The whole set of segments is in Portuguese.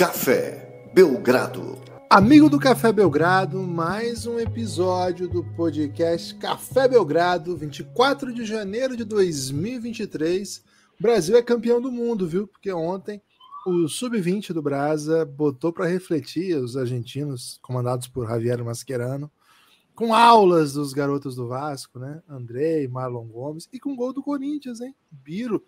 Café Belgrado. Amigo do Café Belgrado, mais um episódio do podcast Café Belgrado, 24 de janeiro de 2023. O Brasil é campeão do mundo, viu? Porque ontem o sub-20 do Brasa botou para refletir os argentinos, comandados por Javier Mascherano, com aulas dos garotos do Vasco, né? Andrei, Marlon Gomes e com gol do Corinthians, hein? Biro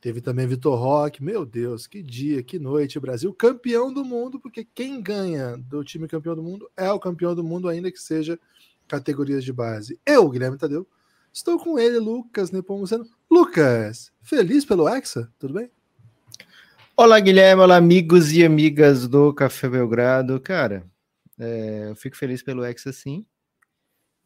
Teve também Vitor Roque. Meu Deus, que dia, que noite. Brasil campeão do mundo, porque quem ganha do time campeão do mundo é o campeão do mundo, ainda que seja categorias de base. Eu, Guilherme Tadeu, estou com ele, Lucas Nepomuceno. Lucas, feliz pelo Hexa? Tudo bem? Olá, Guilherme. Olá, amigos e amigas do Café Belgrado. Cara, é, eu fico feliz pelo Hexa, sim.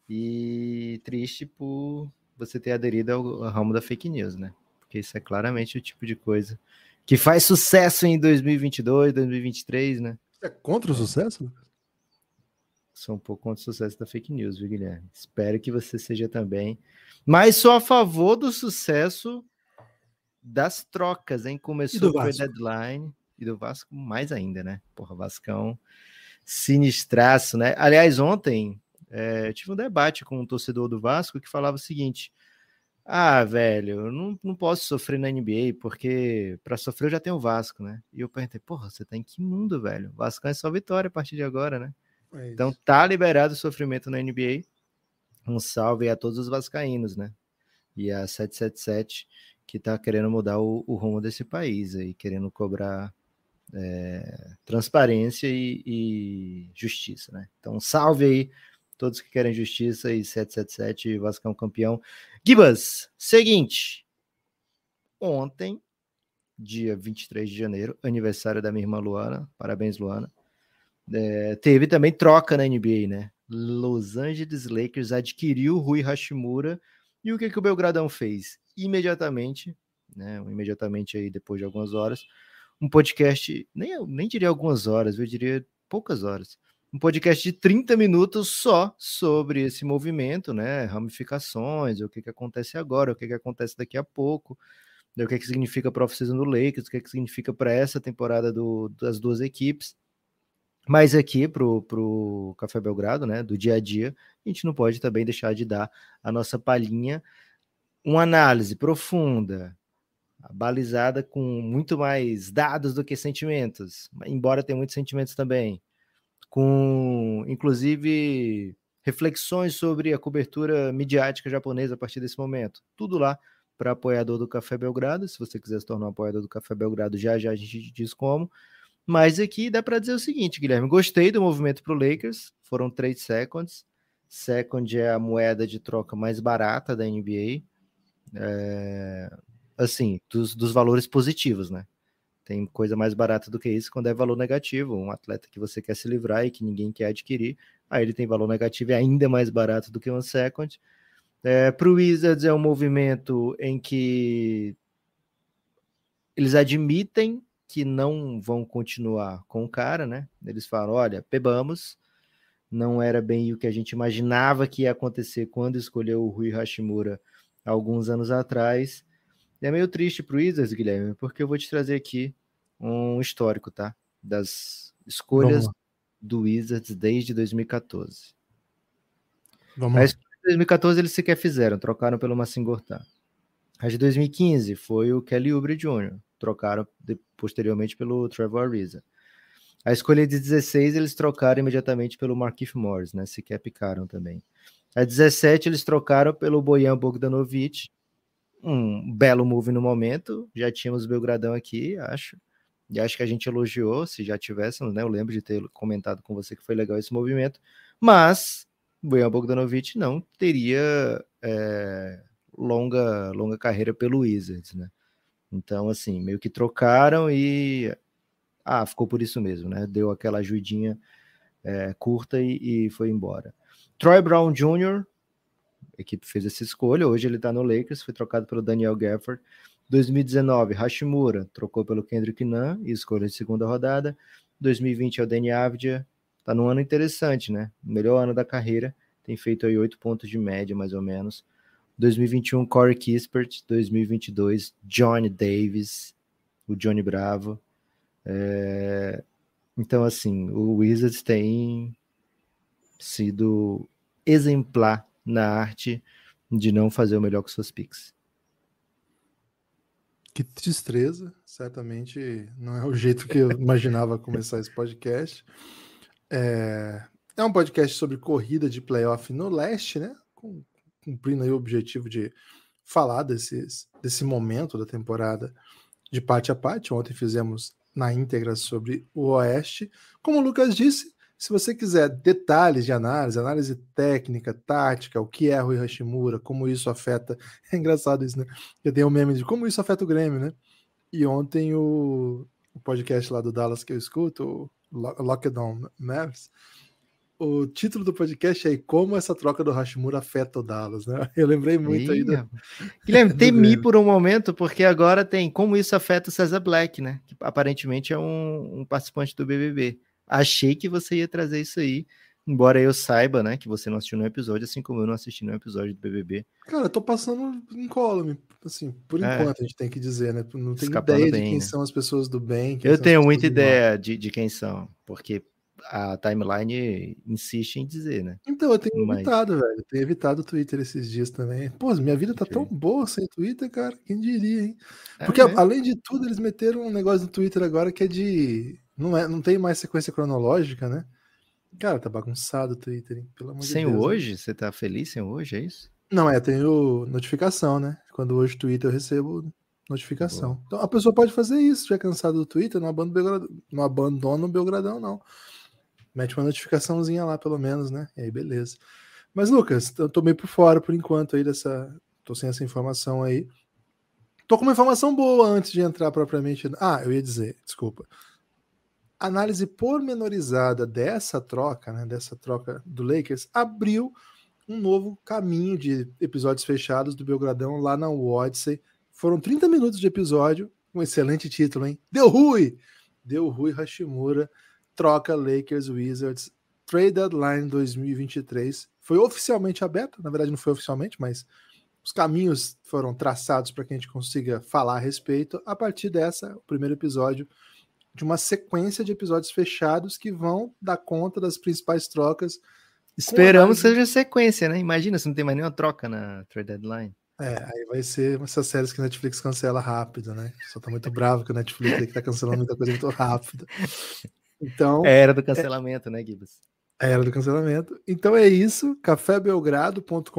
E triste por você ter aderido ao ramo da fake news, né? porque isso é claramente o tipo de coisa que faz sucesso em 2022, 2023, né? É contra o sucesso? Né? Sou um pouco contra o sucesso da fake news, viu, Guilherme? Espero que você seja também. Mas sou a favor do sucesso das trocas, hein? Começou o deadline e do Vasco mais ainda, né? Porra, Vascão sinistraço, né? Aliás, ontem é, eu tive um debate com um torcedor do Vasco que falava o seguinte: ah, velho, eu não, não posso sofrer na NBA, porque para sofrer eu já tenho o Vasco, né? E eu perguntei, porra, você tá em que mundo, velho? O Vasco é só vitória a partir de agora, né? É então tá liberado o sofrimento na NBA. Um salve a todos os vascaínos, né? E a 777 que tá querendo mudar o, o rumo desse país aí, querendo cobrar é, transparência e, e, justiça, né? Então salve aí todos que querem justiça e 777 Vascão é campeão. Gibas, seguinte. Ontem, dia 23 de janeiro, aniversário da minha irmã Luana. Parabéns, Luana. É, teve também troca na NBA, né? Los Angeles Lakers adquiriu Rui Hashimura. E o que, que o Belgradão fez? Imediatamente, né? Imediatamente aí, depois de algumas horas, um podcast, nem, nem diria algumas horas, eu diria poucas horas um podcast de 30 minutos só sobre esse movimento, né? Ramificações, o que, que acontece agora, o que, que acontece daqui a pouco, né, o que, que significa para a oficina do Lakers, o que, que significa para essa temporada do, das duas equipes. Mas aqui para o Café Belgrado, né? Do dia a dia, a gente não pode também deixar de dar a nossa palhinha, uma análise profunda, balizada com muito mais dados do que sentimentos, embora tenha muitos sentimentos também com inclusive reflexões sobre a cobertura midiática japonesa a partir desse momento. Tudo lá para apoiador do Café Belgrado. Se você quiser se tornar um apoiador do Café Belgrado, já já a gente diz como. Mas aqui dá para dizer o seguinte, Guilherme, gostei do movimento para o Lakers, foram três seconds. Second é a moeda de troca mais barata da NBA. É, assim, dos, dos valores positivos, né? Tem coisa mais barata do que isso quando é valor negativo. Um atleta que você quer se livrar e que ninguém quer adquirir, aí ele tem valor negativo e é ainda mais barato do que um second. É, Para o Wizards é um movimento em que eles admitem que não vão continuar com o cara, né? Eles falam: olha, pebamos, não era bem o que a gente imaginava que ia acontecer quando escolheu o Rui Hashimura alguns anos atrás e é meio triste pro Wizards, Guilherme, porque eu vou te trazer aqui um histórico, tá? Das escolhas do Wizards desde 2014. Vamos Mas em 2014 eles sequer fizeram, trocaram pelo Massim A de 2015 foi o Kelly Oubre Jr., trocaram de, posteriormente pelo Trevor Ariza. A escolha de 16 eles trocaram imediatamente pelo Markif Morris, né? Sequer picaram também. A 17 eles trocaram pelo Boyan Bogdanovic um belo move no momento. Já tínhamos Belgradão aqui, acho. E acho que a gente elogiou, se já tivéssemos, né? Eu lembro de ter comentado com você que foi legal esse movimento. Mas Bojan Bogdanovic não teria é, longa, longa carreira pelo Wizards, né? Então, assim, meio que trocaram e... Ah, ficou por isso mesmo, né? Deu aquela ajudinha é, curta e, e foi embora. Troy Brown Jr., a equipe fez essa escolha. Hoje ele está no Lakers, foi trocado pelo Daniel Gafford. 2019, Hashimura trocou pelo Kendrick Nunn e escolha de segunda rodada. 2020 é o Danny Avdia. Tá num ano interessante, né? Melhor ano da carreira. Tem feito aí oito pontos de média, mais ou menos. 2021, Corey Kispert. 2022, Johnny Davis. O Johnny Bravo. É... Então, assim, o Wizards tem sido exemplar na arte de não fazer o melhor com suas picks. Que tristeza, certamente não é o jeito que eu imaginava começar esse podcast. É... é, um podcast sobre corrida de playoff no leste, né? Cumprindo aí o objetivo de falar desses, desse momento da temporada de parte a parte. Ontem fizemos na íntegra sobre o Oeste. Como o Lucas disse, se você quiser detalhes de análise, análise técnica, tática, o que é Rui Hashimura, como isso afeta. É engraçado isso, né? Eu tenho um meme de como isso afeta o Grêmio, né? E ontem o, o podcast lá do Dallas que eu escuto, o Lockdown Maps, o título do podcast é Como essa troca do Hashimura afeta o Dallas, né? Eu lembrei muito aí do... Guilherme, temi por um momento, porque agora tem Como isso afeta o César Black, né? Que aparentemente é um, um participante do BBB. Achei que você ia trazer isso aí, embora eu saiba, né, que você não assistiu nenhum episódio, assim como eu não assisti nenhum episódio do BBB. Cara, eu tô passando em column, assim, por é. enquanto a gente tem que dizer, né? Não tem Escapando ideia bem, de quem né? são as pessoas do bem. Eu tenho muita ideia de, de quem são, porque a timeline insiste em dizer, né? Então, eu tenho Mas... evitado, velho. Eu tenho evitado o Twitter esses dias também. Pô, minha vida tá tão boa sem Twitter, cara. Quem diria, hein? É porque, é além de tudo, eles meteram um negócio no Twitter agora que é de não, é, não tem mais sequência cronológica, né? Cara, tá bagunçado o Twitter, hein? Pelo amor sem de Deus. Sem né? hoje? Né? Você tá feliz sem hoje, é isso? Não, é, tenho notificação, né? Quando hoje Twitter eu recebo notificação. Boa. Então a pessoa pode fazer isso, já cansado do Twitter, não abandona o Belgradão, não. Abandona o Belgradão, não. Mete uma notificaçãozinha lá, pelo menos, né? E aí, beleza. Mas, Lucas, eu tô meio por fora por enquanto aí dessa. Tô sem essa informação aí. Tô com uma informação boa antes de entrar propriamente. Ah, eu ia dizer, desculpa análise pormenorizada dessa troca, né, dessa troca do Lakers, abriu um novo caminho de episódios fechados do Belgradão lá na Odyssey. Foram 30 minutos de episódio, um excelente título, hein? Deu Rui! Deu Rui Hashimura, troca Lakers Wizards, Trade Deadline 2023. Foi oficialmente aberto? na verdade não foi oficialmente, mas os caminhos foram traçados para que a gente consiga falar a respeito. A partir dessa, o primeiro episódio de uma sequência de episódios fechados que vão dar conta das principais trocas. Esperamos que seja sequência, né? Imagina se não tem mais nenhuma troca na trade deadline. É, aí vai ser essas séries que a Netflix cancela rápido, né? Só tá muito bravo que a Netflix aí que tá cancelando muita coisa muito rápido. Então. É era do é cancelamento, é... né, Gibbs? A era do cancelamento. Então é isso, cafébelgrado.com.br.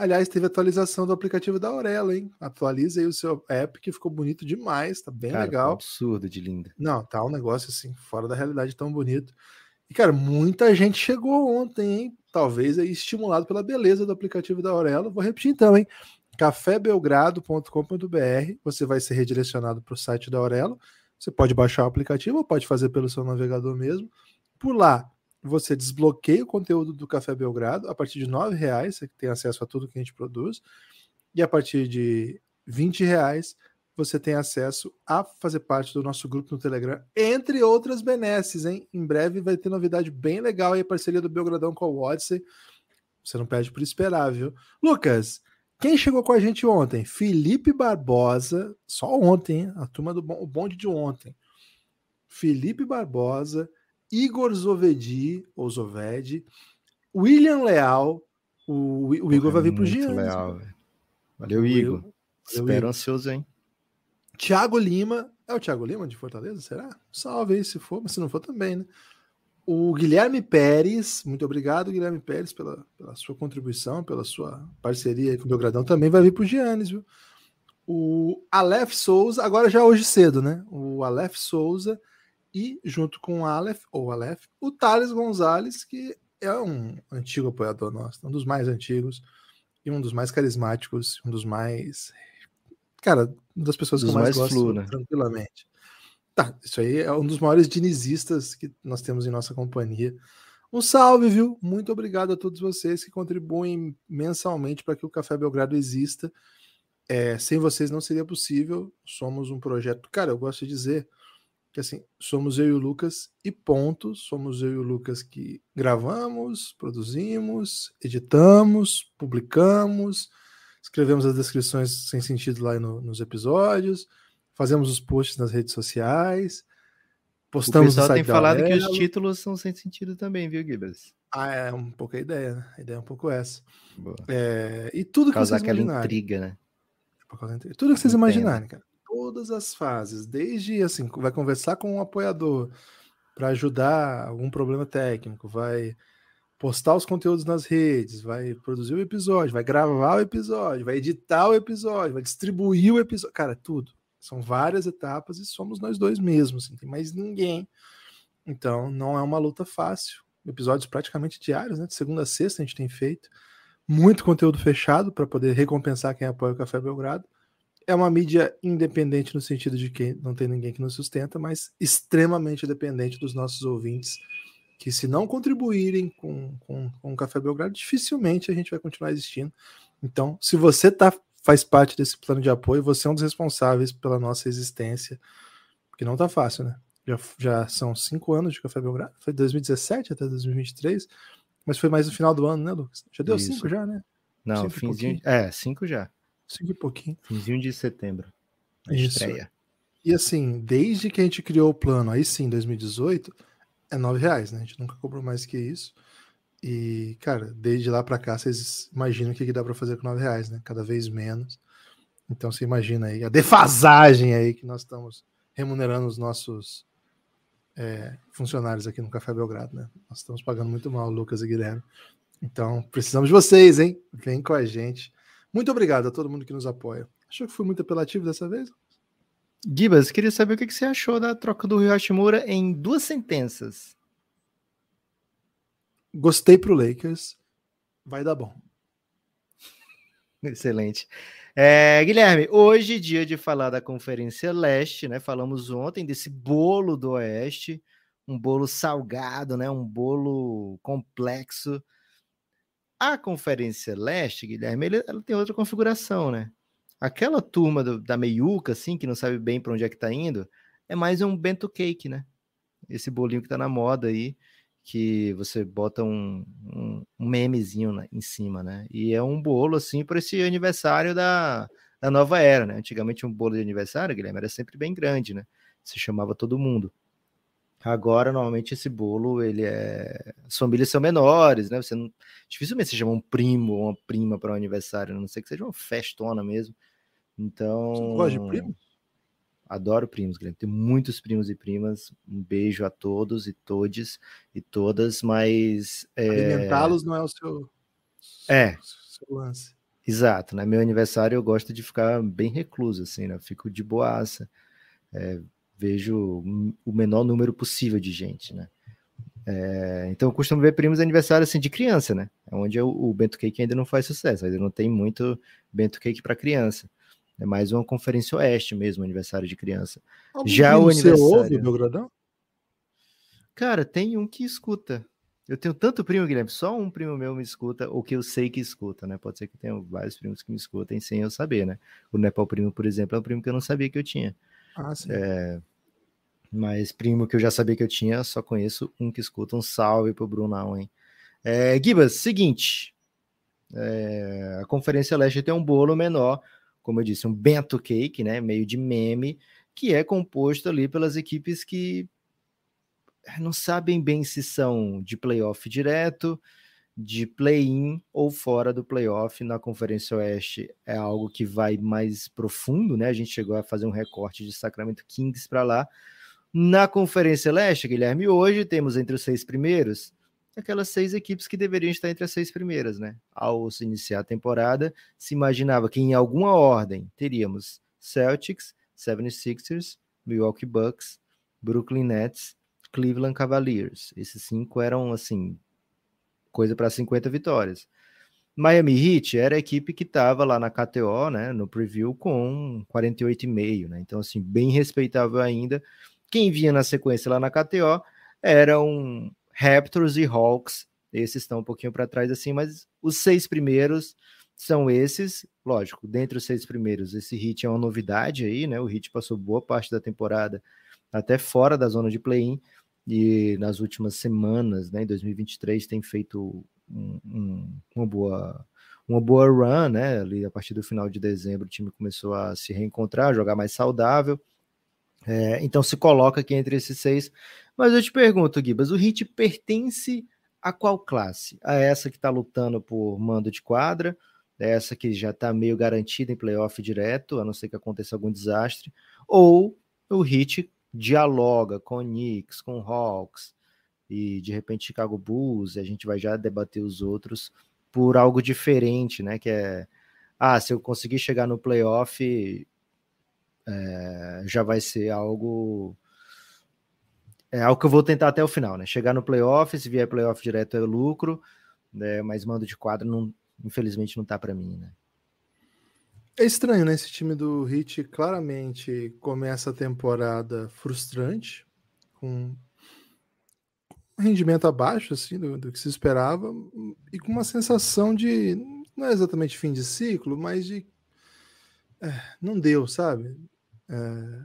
Aliás, teve atualização do aplicativo da Aurela, hein? Atualiza aí o seu app, que ficou bonito demais, tá bem cara, legal. um absurdo de linda. Não, tá um negócio assim, fora da realidade, tão bonito. E, cara, muita gente chegou ontem, hein? Talvez aí estimulado pela beleza do aplicativo da Aurela. Vou repetir então, hein? cafébelgrado.com.br. Você vai ser redirecionado para o site da Aurela. Você pode baixar o aplicativo ou pode fazer pelo seu navegador mesmo. Por lá, você desbloqueia o conteúdo do Café Belgrado a partir de R$ reais, você tem acesso a tudo que a gente produz, e a partir de R$ reais você tem acesso a fazer parte do nosso grupo no Telegram, entre outras benesses, hein? Em breve vai ter novidade bem legal aí, a parceria do Belgradão com o Odyssey. Você não perde por esperar, viu? Lucas, quem chegou com a gente ontem? Felipe Barbosa, só ontem, hein? a turma do bonde de ontem. Felipe Barbosa, Igor Zovedi, ou Zovedi, William Leal. O, o Igor é vai vir para o Giants. Né? Leal, Valeu, Igor. Valeu, Espero Igor. ansioso, hein? Thiago Lima. É o Thiago Lima de Fortaleza? Será? Salve aí se for, mas se não for também, né? O Guilherme Pérez, muito obrigado, Guilherme Pérez, pela, pela sua contribuição, pela sua parceria com o Belgradão, também vai vir para o Giannis, viu? O Aleph Souza, agora já é hoje cedo, né? O Aleph Souza, e, junto com o Aleph, ou Aleph, o Thales Gonzalez, que é um antigo apoiador nosso, um dos mais antigos e um dos mais carismáticos, um dos mais. Cara, uma das pessoas dos que eu mais, mais gosto, flu, né? tranquilamente. Tá, isso aí é um dos maiores dinizistas que nós temos em nossa companhia. Um salve, viu? Muito obrigado a todos vocês que contribuem mensalmente para que o Café Belgrado exista. É, sem vocês não seria possível. Somos um projeto. Cara, eu gosto de dizer que assim, somos eu e o Lucas e ponto, somos eu e o Lucas que gravamos, produzimos, editamos, publicamos, escrevemos as descrições sem sentido lá no, nos episódios, fazemos os posts nas redes sociais, postamos o pessoal no site tem falado que os títulos são sem sentido também, viu, Gibas? Ah, é, é um pouco a ideia, né? A ideia é um pouco essa. É, e tudo que vocês imaginarem. aquela intriga, né? É tudo que vocês né? imaginarem, cara todas as fases, desde assim, vai conversar com um apoiador para ajudar algum problema técnico, vai postar os conteúdos nas redes, vai produzir o episódio, vai gravar o episódio, vai editar o episódio, vai distribuir o episódio, cara, tudo. São várias etapas e somos nós dois mesmos, assim, tem mais ninguém. Então, não é uma luta fácil. Episódios praticamente diários, né? De segunda a sexta a gente tem feito muito conteúdo fechado para poder recompensar quem apoia o Café Belgrado é uma mídia independente no sentido de que não tem ninguém que nos sustenta, mas extremamente dependente dos nossos ouvintes, que se não contribuírem com, com, com o Café Belgrado, dificilmente a gente vai continuar existindo. Então, se você tá, faz parte desse plano de apoio, você é um dos responsáveis pela nossa existência, porque não tá fácil, né? Já, já são cinco anos de Café Belgrado, foi 2017 até 2023, mas foi mais no final do ano, né, Lucas? Já deu Isso. cinco já, né? Não, finzinho. É, cinco já. Cinco e pouquinho. Finzinho de setembro. A Isso. estreia. E assim, desde que a gente criou o plano, aí sim, 2018, é nove reais, né? A gente nunca cobrou mais que isso. E, cara, desde lá para cá, vocês imaginam o que, que dá para fazer com nove reais, né? Cada vez menos. Então você imagina aí a defasagem aí que nós estamos remunerando os nossos é, funcionários aqui no Café Belgrado, né? Nós estamos pagando muito mal, Lucas e Guilherme. Então, precisamos de vocês, hein? Vem com a gente. Muito obrigado a todo mundo que nos apoia. Achou que foi muito apelativo dessa vez? Gibas, queria saber o que você achou da troca do Rio Hashimura em duas sentenças. Gostei pro Lakers. Vai dar bom. Excelente. É, Guilherme, hoje dia de falar da Conferência Leste, né? Falamos ontem desse bolo do Oeste, um bolo salgado, né? Um bolo complexo a Conferência Leste, Guilherme, ela tem outra configuração, né? Aquela turma do, da meiuca, assim, que não sabe bem para onde é que está indo, é mais um bento cake, né? Esse bolinho que está na moda aí, que você bota um, um, um memezinho na, em cima, né? E é um bolo, assim, para esse aniversário da, da nova era, né? Antigamente um bolo de aniversário, Guilherme, era sempre bem grande, né? Se chamava todo mundo. Agora, normalmente, esse bolo, ele é. As famílias são menores, né? Você não... Dificilmente você chama um primo ou uma prima para um aniversário, a não ser que seja uma festona mesmo. Então. Você gosta de primos? Adoro primos, Guilherme. Tem muitos primos e primas. Um beijo a todos e todes e todas, mas. É... Alimentá-los não é o seu. É. Seu lance. Exato, né? Meu aniversário eu gosto de ficar bem recluso, assim, né? Eu fico de boaça. É, vejo o menor número possível de gente, né? É, então eu costumo ver primos aniversário assim de criança, né? É Onde eu, o Bento Cake ainda não faz sucesso, ainda não tem muito Bento Cake para criança. É mais uma conferência oeste mesmo, aniversário de criança. Já o aniversário. Você ouve Belgradão? Cara, tem um que escuta. Eu tenho tanto primo, Guilherme, só um primo meu me escuta, ou que eu sei que escuta, né? Pode ser que tenha vários primos que me escutem sem eu saber, né? O Nepal Primo, por exemplo, é um primo que eu não sabia que eu tinha. Ah, sim. É, mas primo que eu já sabia que eu tinha, só conheço um que escuta. Um salve pro Brunão, hein? É, Gibas, seguinte. É, a Conferência Leste tem um bolo menor, como eu disse, um bento cake, né? Meio de meme, que é composto ali pelas equipes que eh, não sabem bem se são de playoff direto, de play-in ou fora do playoff na Conferência Oeste é algo que vai mais profundo, né? A gente chegou a fazer um recorte de Sacramento Kings para lá, na Conferência Leste, Guilherme, hoje temos entre os seis primeiros aquelas seis equipes que deveriam estar entre as seis primeiras, né? Ao se iniciar a temporada, se imaginava que em alguma ordem teríamos Celtics, 76ers, Milwaukee Bucks, Brooklyn Nets, Cleveland Cavaliers. Esses cinco eram, assim, coisa para 50 vitórias. Miami Heat era a equipe que estava lá na KTO, né, no preview, com 48,5, né? Então, assim, bem respeitável ainda quem vinha na sequência lá na KTO eram Raptors e Hawks. Esses estão um pouquinho para trás assim, mas os seis primeiros são esses, lógico, dentre os seis primeiros, esse hit é uma novidade aí, né? O hit passou boa parte da temporada até fora da zona de play-in e nas últimas semanas, né, em 2023 tem feito um, um, uma boa uma boa run, né? Ali a partir do final de dezembro o time começou a se reencontrar, jogar mais saudável. É, então se coloca aqui entre esses seis. Mas eu te pergunto, Gibas, o Hit pertence a qual classe? A essa que está lutando por mando de quadra, essa que já está meio garantida em playoff direto, a não ser que aconteça algum desastre, ou o Hit dialoga com o Knicks, com o Hawks e de repente Chicago Bulls, e a gente vai já debater os outros por algo diferente, né? Que é ah, se eu conseguir chegar no playoff, é, já vai ser algo. É algo que eu vou tentar até o final, né? Chegar no playoff, se vier playoff direto é lucro, né? mas mando de quadro, não, infelizmente, não tá para mim, né? É estranho, né? Esse time do Hit claramente começa a temporada frustrante, com rendimento abaixo assim, do, do, que se esperava e com uma sensação de não é exatamente fim de ciclo, mas de é, não deu, sabe? É,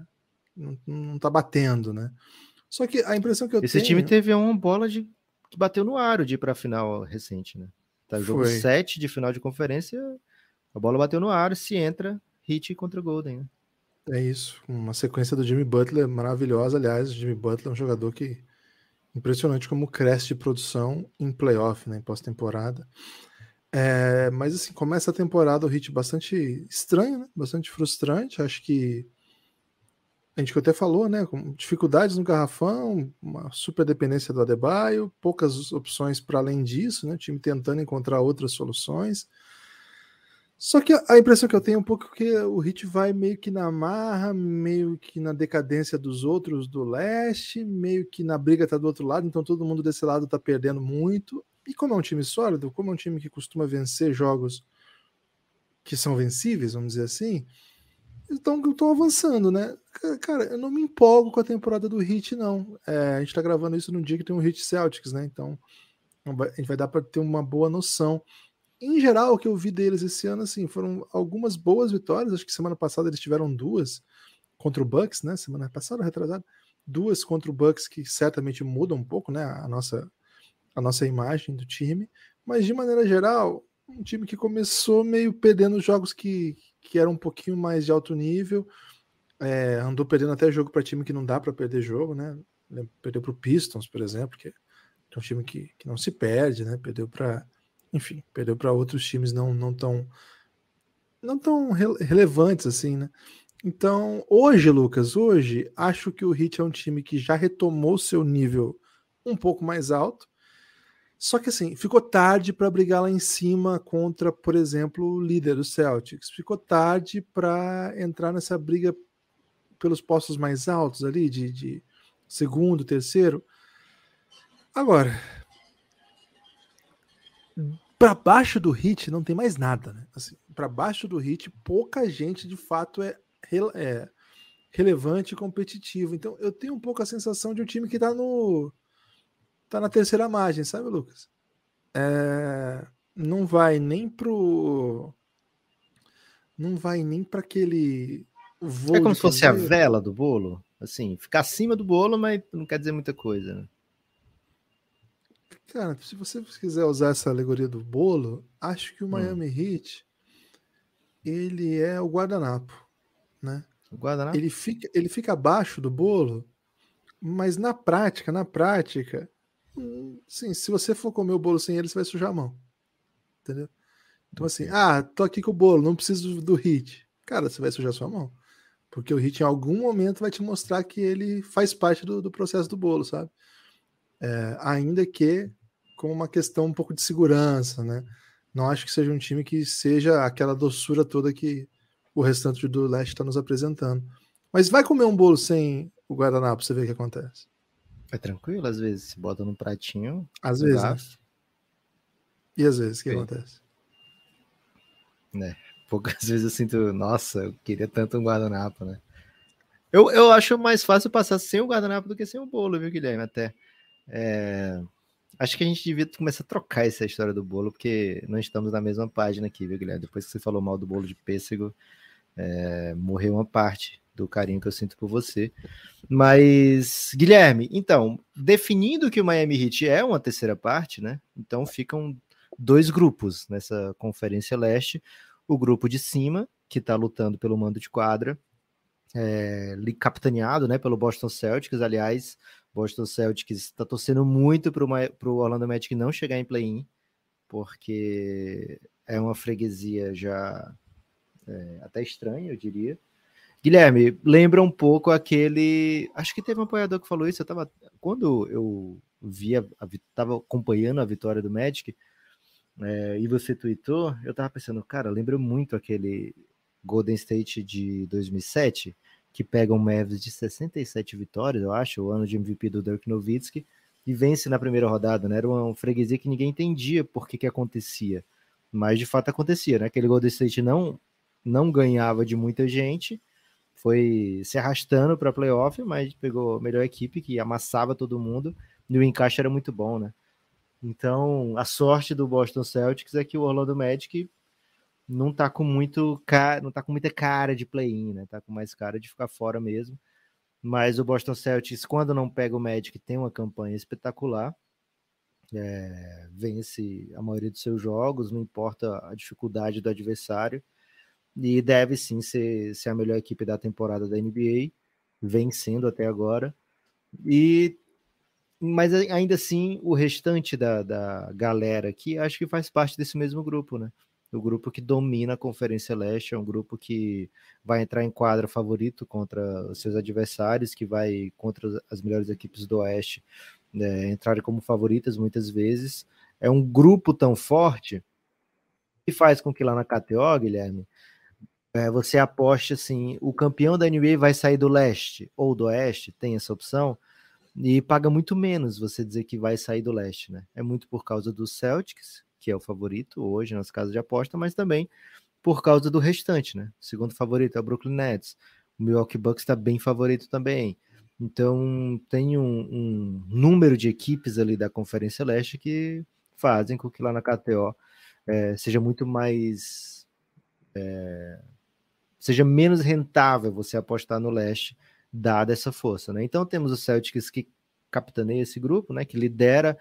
não, está tá batendo, né? Só que a impressão que eu Esse tenho... Esse time teve uma bola de que bateu no aro de ir para a final recente, né? Tá jogo 7 de final de conferência, a bola bateu no aro, se entra, hit contra o Golden, né? É isso, uma sequência do Jimmy Butler maravilhosa, aliás, o Jimmy Butler é um jogador que impressionante como cresce de produção em playoff, né, em pós-temporada. É, mas assim, começa a temporada o hit bastante estranho, né? Bastante frustrante, acho que a gente que até falou, né? com dificuldades no garrafão, uma super dependência do Adebayo, poucas opções para além disso, né? O time tentando encontrar outras soluções. Só que a impressão que eu tenho é um pouco que o Hit vai meio que na marra, meio que na decadência dos outros do leste, meio que na briga tá do outro lado, então todo mundo desse lado tá perdendo muito. E como é um time sólido, como é um time que costuma vencer jogos que são vencíveis, vamos dizer assim, então estão avançando, né? Cara, eu não me empolgo com a temporada do Hit, não. É, a gente está gravando isso num dia que tem um Hit Celtics, né? Então a gente vai dar para ter uma boa noção. Em geral, o que eu vi deles esse ano, assim, foram algumas boas vitórias. Acho que semana passada eles tiveram duas contra o Bucks, né? Semana passada, retrasada, duas contra o Bucks que certamente mudam um pouco, né? A nossa a nossa imagem do time. Mas de maneira geral, um time que começou meio perdendo os jogos que, que era um pouquinho mais de alto nível. É, andou perdendo até jogo para time que não dá para perder jogo, né? Perdeu para o Pistons, por exemplo, é, que é um time que, que não se perde, né? Perdeu para, enfim, perdeu para outros times não não tão não tão relevantes assim, né? Então, hoje, Lucas, hoje acho que o Heat é um time que já retomou seu nível um pouco mais alto. Só que assim, ficou tarde para brigar lá em cima contra, por exemplo, o líder do Celtics. Ficou tarde para entrar nessa briga pelos postos mais altos ali, de, de segundo, terceiro. Agora, para baixo do hit não tem mais nada, né? Assim, para baixo do hit, pouca gente de fato é, é relevante e competitivo. Então, eu tenho um pouco a sensação de um time que está no Tá na terceira margem, sabe, Lucas? É, não vai nem pro. Não vai nem para aquele. Voo é como se fosse a vela do bolo? Assim, ficar acima do bolo, mas não quer dizer muita coisa, né? Cara, se você quiser usar essa alegoria do bolo, acho que o hum. Miami hum. Heat ele é o guardanapo, né? O guardanapo. Ele fica, ele fica abaixo do bolo, mas na prática, na prática, Sim, se você for comer o bolo sem ele, você vai sujar a mão. Entendeu? Então, assim, ah, tô aqui com o bolo, não preciso do hit. Cara, você vai sujar sua mão. Porque o hit em algum momento vai te mostrar que ele faz parte do, do processo do bolo, sabe? É, ainda que com uma questão um pouco de segurança, né? Não acho que seja um time que seja aquela doçura toda que o restante do leste está nos apresentando. Mas vai comer um bolo sem o Guaraná pra você ver o que acontece. É tranquilo, às vezes. Se bota num pratinho. Às vezes. Né? E às vezes, o que Sim. acontece? Né? Poucas vezes eu sinto, nossa, eu queria tanto um guardanapo, né? Eu, eu acho mais fácil passar sem o guardanapo do que sem o bolo, viu, Guilherme? Até. É... Acho que a gente devia começar a trocar essa história do bolo, porque não estamos na mesma página aqui, viu, Guilherme? Depois que você falou mal do bolo de pêssego, é... morreu uma parte do carinho que eu sinto por você. Mas, Guilherme, então, definindo que o Miami Heat é uma terceira parte, né? Então ficam dois grupos nessa Conferência Leste. O grupo de cima, que está lutando pelo mando de quadra, é, capitaneado né, pelo Boston Celtics. Aliás, Boston Celtics está torcendo muito para o Orlando Magic não chegar em play-in, porque é uma freguesia já é, até estranha, eu diria. Guilherme, lembra um pouco aquele. Acho que teve um apoiador que falou isso. Eu tava. Quando eu via, estava acompanhando a vitória do Magic, é, e você tweetou, eu tava pensando, cara, lembra muito aquele Golden State de 2007, que pega um Mavs de 67 vitórias, eu acho, o ano de MVP do Dirk Nowitzki, e vence na primeira rodada, né? Era uma freguesia que ninguém entendia por que, que acontecia. Mas de fato acontecia, né? Aquele Golden State não, não ganhava de muita gente foi se arrastando para playoff, mas pegou a melhor equipe que amassava todo mundo e o encaixe era muito bom, né? Então, a sorte do Boston Celtics é que o Orlando Magic não tá com muito cara, não tá com muita cara de play-in, né? Tá com mais cara de ficar fora mesmo. Mas o Boston Celtics, quando não pega o Magic, tem uma campanha espetacular. É, vence a maioria dos seus jogos, não importa a dificuldade do adversário e deve sim ser, ser a melhor equipe da temporada da NBA, vencendo até agora. E mas ainda assim o restante da, da galera aqui acho que faz parte desse mesmo grupo, né? O grupo que domina a Conferência Leste, é um grupo que vai entrar em quadra favorito contra os seus adversários, que vai contra as melhores equipes do Oeste né, entrarem como favoritas muitas vezes. É um grupo tão forte que faz com que lá na KTO, Guilherme, é, você aposta assim, o campeão da NBA vai sair do leste ou do oeste, tem essa opção, e paga muito menos você dizer que vai sair do leste, né? É muito por causa do Celtics, que é o favorito hoje nas casas de aposta, mas também por causa do restante, né? O segundo favorito é o Brooklyn Nets, o Milwaukee Bucks está bem favorito também. Então tem um, um, número de equipes ali da Conferência Leste que fazem com que lá na KTO é, seja muito mais é, seja menos rentável você apostar no leste, dada essa força. Né? Então temos o Celtics que capitaneia esse grupo, né? que lidera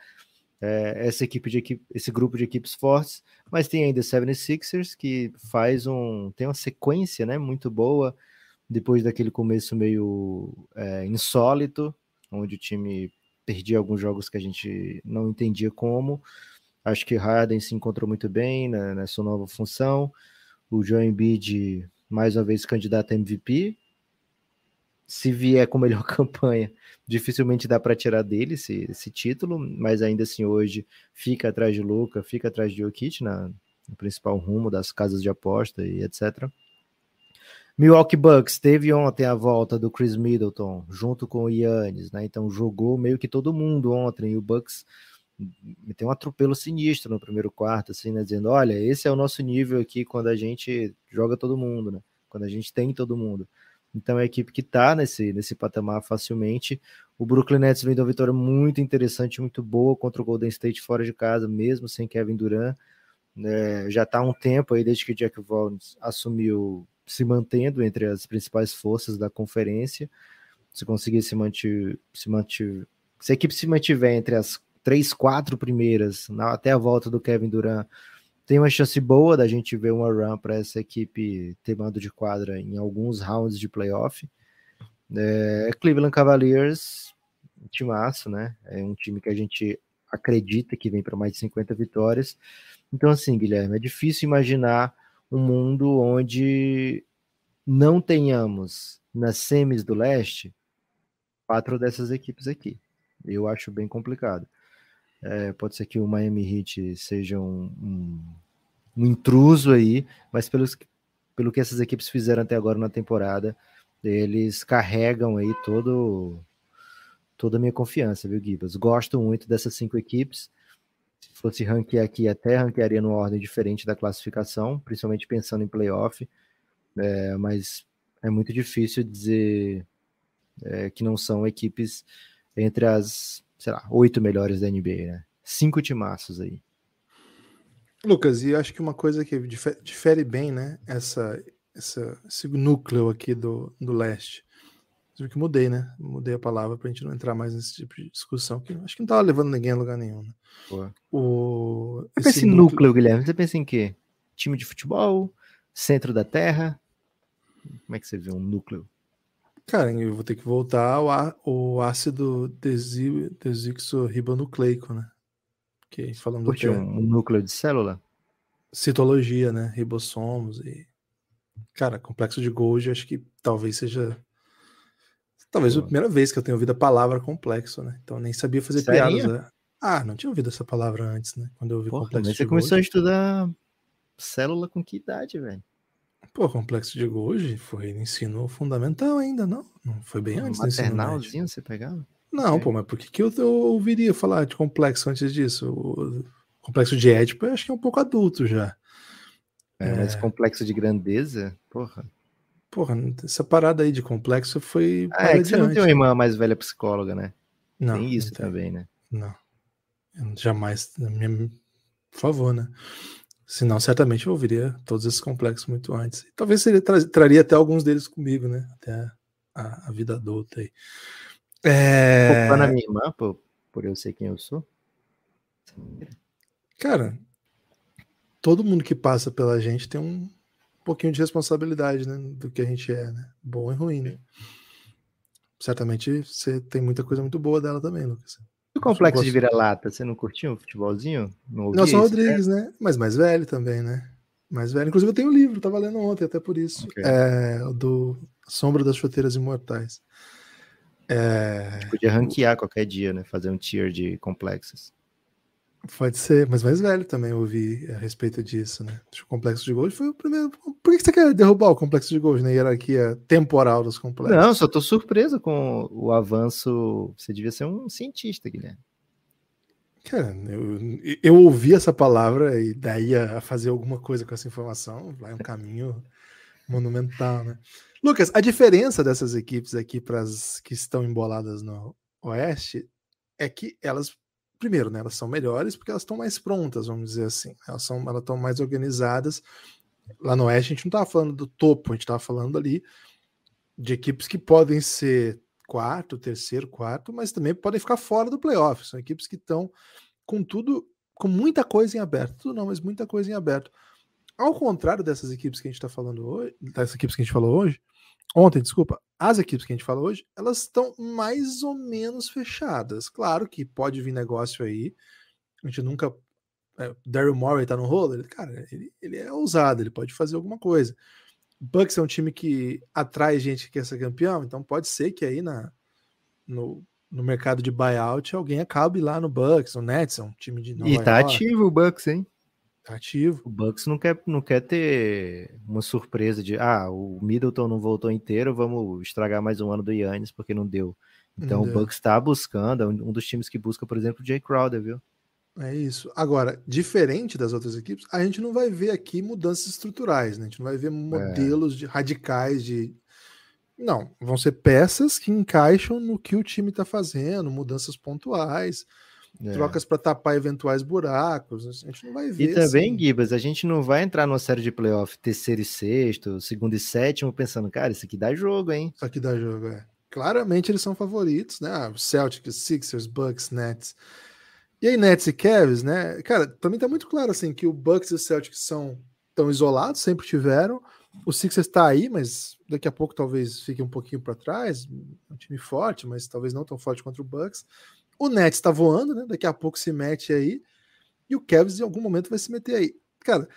é, essa equipe de equipe, esse grupo de equipes fortes, mas tem ainda 76ers que faz um tem uma sequência né, muito boa depois daquele começo meio é, insólito, onde o time perdia alguns jogos que a gente não entendia como. Acho que Harden se encontrou muito bem né, nessa nova função. O Joe Embiid mais uma vez candidato a MVP. Se vier com melhor campanha, dificilmente dá para tirar dele esse, esse, título, mas ainda assim hoje fica atrás de Luca, fica atrás de Jokic na, no principal rumo das casas de aposta e etc. Milwaukee Bucks teve ontem a volta do Chris Middleton junto com o Yannis, né? Então jogou meio que todo mundo ontem e o Bucks meteu um atropelo sinistro no primeiro quarto, assim, né? Dizendo, olha, esse é o nosso nível aqui quando a gente joga todo mundo, né? Quando a gente tem todo mundo. Então é a equipe que está nesse, nesse patamar facilmente. O Brooklyn Nets vem de uma vitória muito interessante, muito boa contra o Golden State fora de casa, mesmo sem Kevin Durant. É, já está há um tempo aí, desde que Jack Vaughn assumiu, se mantendo entre as principais forças da conferência. Se conseguir se manter, se manter, se a equipe se mantiver entre as três, quatro primeiras, na, até a volta do Kevin Durant, tem uma chance boa da gente ver uma run para essa equipe ter mando de quadra em alguns rounds de playoff. É, Cleveland Cavaliers, timaço, né? É um time que a gente acredita que vem para mais de 50 vitórias. Então, assim, Guilherme, é difícil imaginar um mundo onde não tenhamos nas semis do leste quatro dessas equipes aqui. Eu acho bem complicado. É, pode ser que o Miami Heat seja um, um, um intruso aí, mas pelos, pelo que essas equipes fizeram até agora na temporada, eles carregam aí todo, toda a minha confiança, viu, Gibas? Gosto muito dessas cinco equipes. Se fosse ranquear aqui, até ranquearia numa ordem diferente da classificação, principalmente pensando em playoff, é, mas é muito difícil dizer é, que não são equipes entre as sei lá, oito melhores da NBA, né? Cinco timaços aí. Lucas, e acho que uma coisa que difere bem, né? Essa, essa, esse núcleo aqui do, do leste. Eu que mudei, né? Mudei a palavra pra gente não entrar mais nesse tipo de discussão, que acho que não tava tá levando ninguém a lugar nenhum, né? O, esse, núcleo, núcleo, Guilherme, você pensa em quê? Time de futebol? Centro da terra? Como é que você vê um núcleo? Cara, eu vou ter que voltar ao, á, ácido desi, desixorribonucleico, né? Porque falando Curte até... um núcleo de célula? Citologia, né? Ribossomos e... Cara, complexo de Golgi, acho que talvez seja... Talvez a primeira vez que eu tenho ouvido a palavra complexo, né? Então nem sabia fazer Sério? piadas. Né? Ah, não tinha ouvido essa palavra antes, né? Quando eu ouvi Porra, complexo mas de você começou a estudar célula com que idade, velho? Pô, complexo de hoje foi ensino fundamental ainda, não? Não foi bem antes do ensino você pegava? Não, pô, mas por que, que eu, eu, ouviria falar de complexo antes disso? O complexo de Édipo eu acho que é um pouco adulto já. É, é... mas complexo de grandeza? Porra. Porra, essa parada aí de complexo foi. Ah, é que você não tem uma irmã mais velha psicóloga, né? Não. Tem isso não também, né? Não. Eu jamais. Minha... Por favor, né? Senão, certamente eu ouviria todos esses complexos muito antes. E talvez ele tra traria até alguns deles comigo, né? Até a, a, vida adulta aí. É... Culpando na minha irmã por, por eu ser quem eu sou? Cara, todo mundo que passa pela gente tem um pouquinho de responsabilidade, né? Do que a gente é, né? Bom e ruim, né? Certamente você tem muita coisa muito boa dela também, Lucas complexo de vira-lata, você não curtiu um futebolzinho? Não Nelson Rodrigues, né? né? Mas mais velho também, né? Mais velho. Inclusive eu tenho um livro, tava tá lendo ontem, até por isso. Okay. É, do Sombra das Chuteiras Imortais. É... Podia ranquear qualquer dia, né? Fazer um tier de complexos. Pode ser, mas mais velho também ouvi a respeito disso, né? O complexo de Gold foi o primeiro. Por que você quer derrubar o complexo de Gold na né? hierarquia temporal dos complexos? Não, só estou surpreso com o avanço. Você devia ser um cientista, Guilherme. Cara, eu, eu ouvi essa palavra e daí a fazer alguma coisa com essa informação vai um caminho monumental, né? Lucas, a diferença dessas equipes aqui para as que estão emboladas no Oeste é que elas primeiro, né, elas são melhores porque elas estão mais prontas, vamos dizer assim. Né, elas são, elas estão mais organizadas. Lá no Oeste a gente não estava falando do topo, a gente estava falando ali de equipes que podem ser quarto, terceiro, quarto, mas também podem ficar fora do playoff. São equipes que estão com tudo, com muita coisa em aberto. Tudo não, mas muita coisa em aberto. Ao contrário dessas equipes que a gente está falando hoje, dessas equipes que a gente falou hoje, ontem, desculpa, as equipes que a gente fala hoje, elas estão mais ou menos fechadas. Claro que pode vir negócio aí. A gente nunca. É, Daryl Morey tá no rolo, ele, cara, ele, ele é ousado, ele pode fazer alguma coisa. Bucks é um time que atrai gente que quer ser campeão, então pode ser que aí na, no, no mercado de buyout alguém acabe lá no Bucks, no Nets, é um time de Nova E tá York. ativo o Bucks, hein? ativo. O Bucks não quer, não quer ter uma surpresa de ah, o Middleton não voltou inteiro, vamos estragar mais um ano do Yannis porque não deu. Então não deu. o Bucks está buscando, é um dos times que busca, por exemplo, o Jay Crowder, viu? É isso. Agora, diferente das outras equipes, a gente não vai ver aqui mudanças estruturais, né? A gente não vai ver é. modelos é. de, radicais de. Não, vão ser peças que encaixam no que o time está fazendo, mudanças pontuais. É. Trocas para tapar eventuais buracos, a gente não vai ver. E assim. também, assim. Gibas, a gente não vai entrar numa série de playoff terceiro e sexto, segundo e sétimo, pensando, cara, isso aqui dá jogo, hein? Isso aqui dá jogo, é. Claramente eles são favoritos, né? Ah, Celtics, Sixers, Bucks, Nets. E aí, Nets e Cavs, né? Cara, também tá muito claro assim que o Bucks e o Celtics são tão isolados, sempre tiveram. O Sixers está aí, mas daqui a pouco talvez fique um pouquinho para trás. Um time forte, mas talvez não tão forte contra o Bucks. O Nets está voando, né? Daqui a pouco se mete aí. E o Cavs em algum momento vai se meter aí. Cara,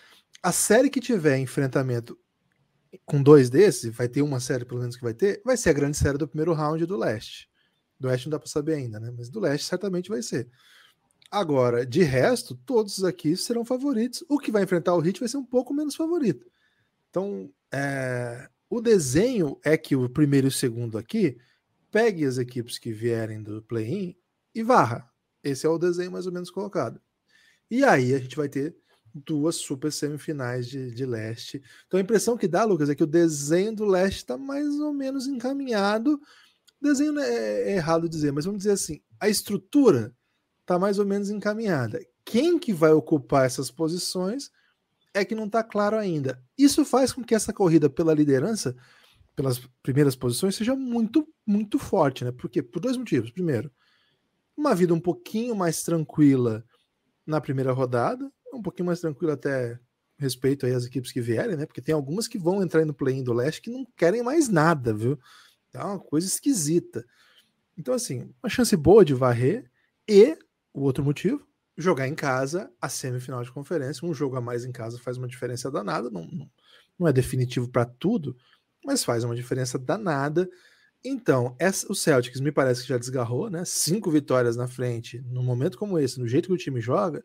a série que tiver enfrentamento com dois desses, vai ter uma série pelo menos que vai ter, vai ser a grande série do primeiro round do leste. Do leste não dá para saber ainda, né? Mas do leste certamente vai ser. Agora, de resto, todos aqui serão favoritos. O que vai enfrentar o Hit vai ser um pouco menos favorito. Então, é... o desenho é que o primeiro e o segundo aqui pegue as equipes que vierem do play-in e varra. Esse é o desenho mais ou menos colocado. E aí a gente vai ter duas super semifinais de, de leste. Então a impressão que dá, Lucas, é que o desenho do leste está mais ou menos encaminhado. Desenho né, é, é errado dizer, mas vamos dizer assim, a estrutura está mais ou menos encaminhada. Quem que vai ocupar essas posições é que não está claro ainda. Isso faz com que essa corrida pela liderança, pelas primeiras posições, seja muito, muito forte, né? Por quê? Por dois motivos. Primeiro, uma vida um pouquinho mais tranquila na primeira rodada, um pouquinho mais tranquila até respeito aí às equipes que vierem, né? Porque tem algumas que vão entrar no play-in do leste que não querem mais nada, viu? É uma coisa esquisita. Então, assim, uma chance boa de varrer e o outro motivo, jogar em casa a semifinal de conferência. Um jogo a mais em casa faz uma diferença danada, não, não é definitivo para tudo, mas faz uma diferença danada. Então, essa, o Celtics me parece que já desgarrou, né? Cinco vitórias na frente, num momento como esse, no jeito que o time joga,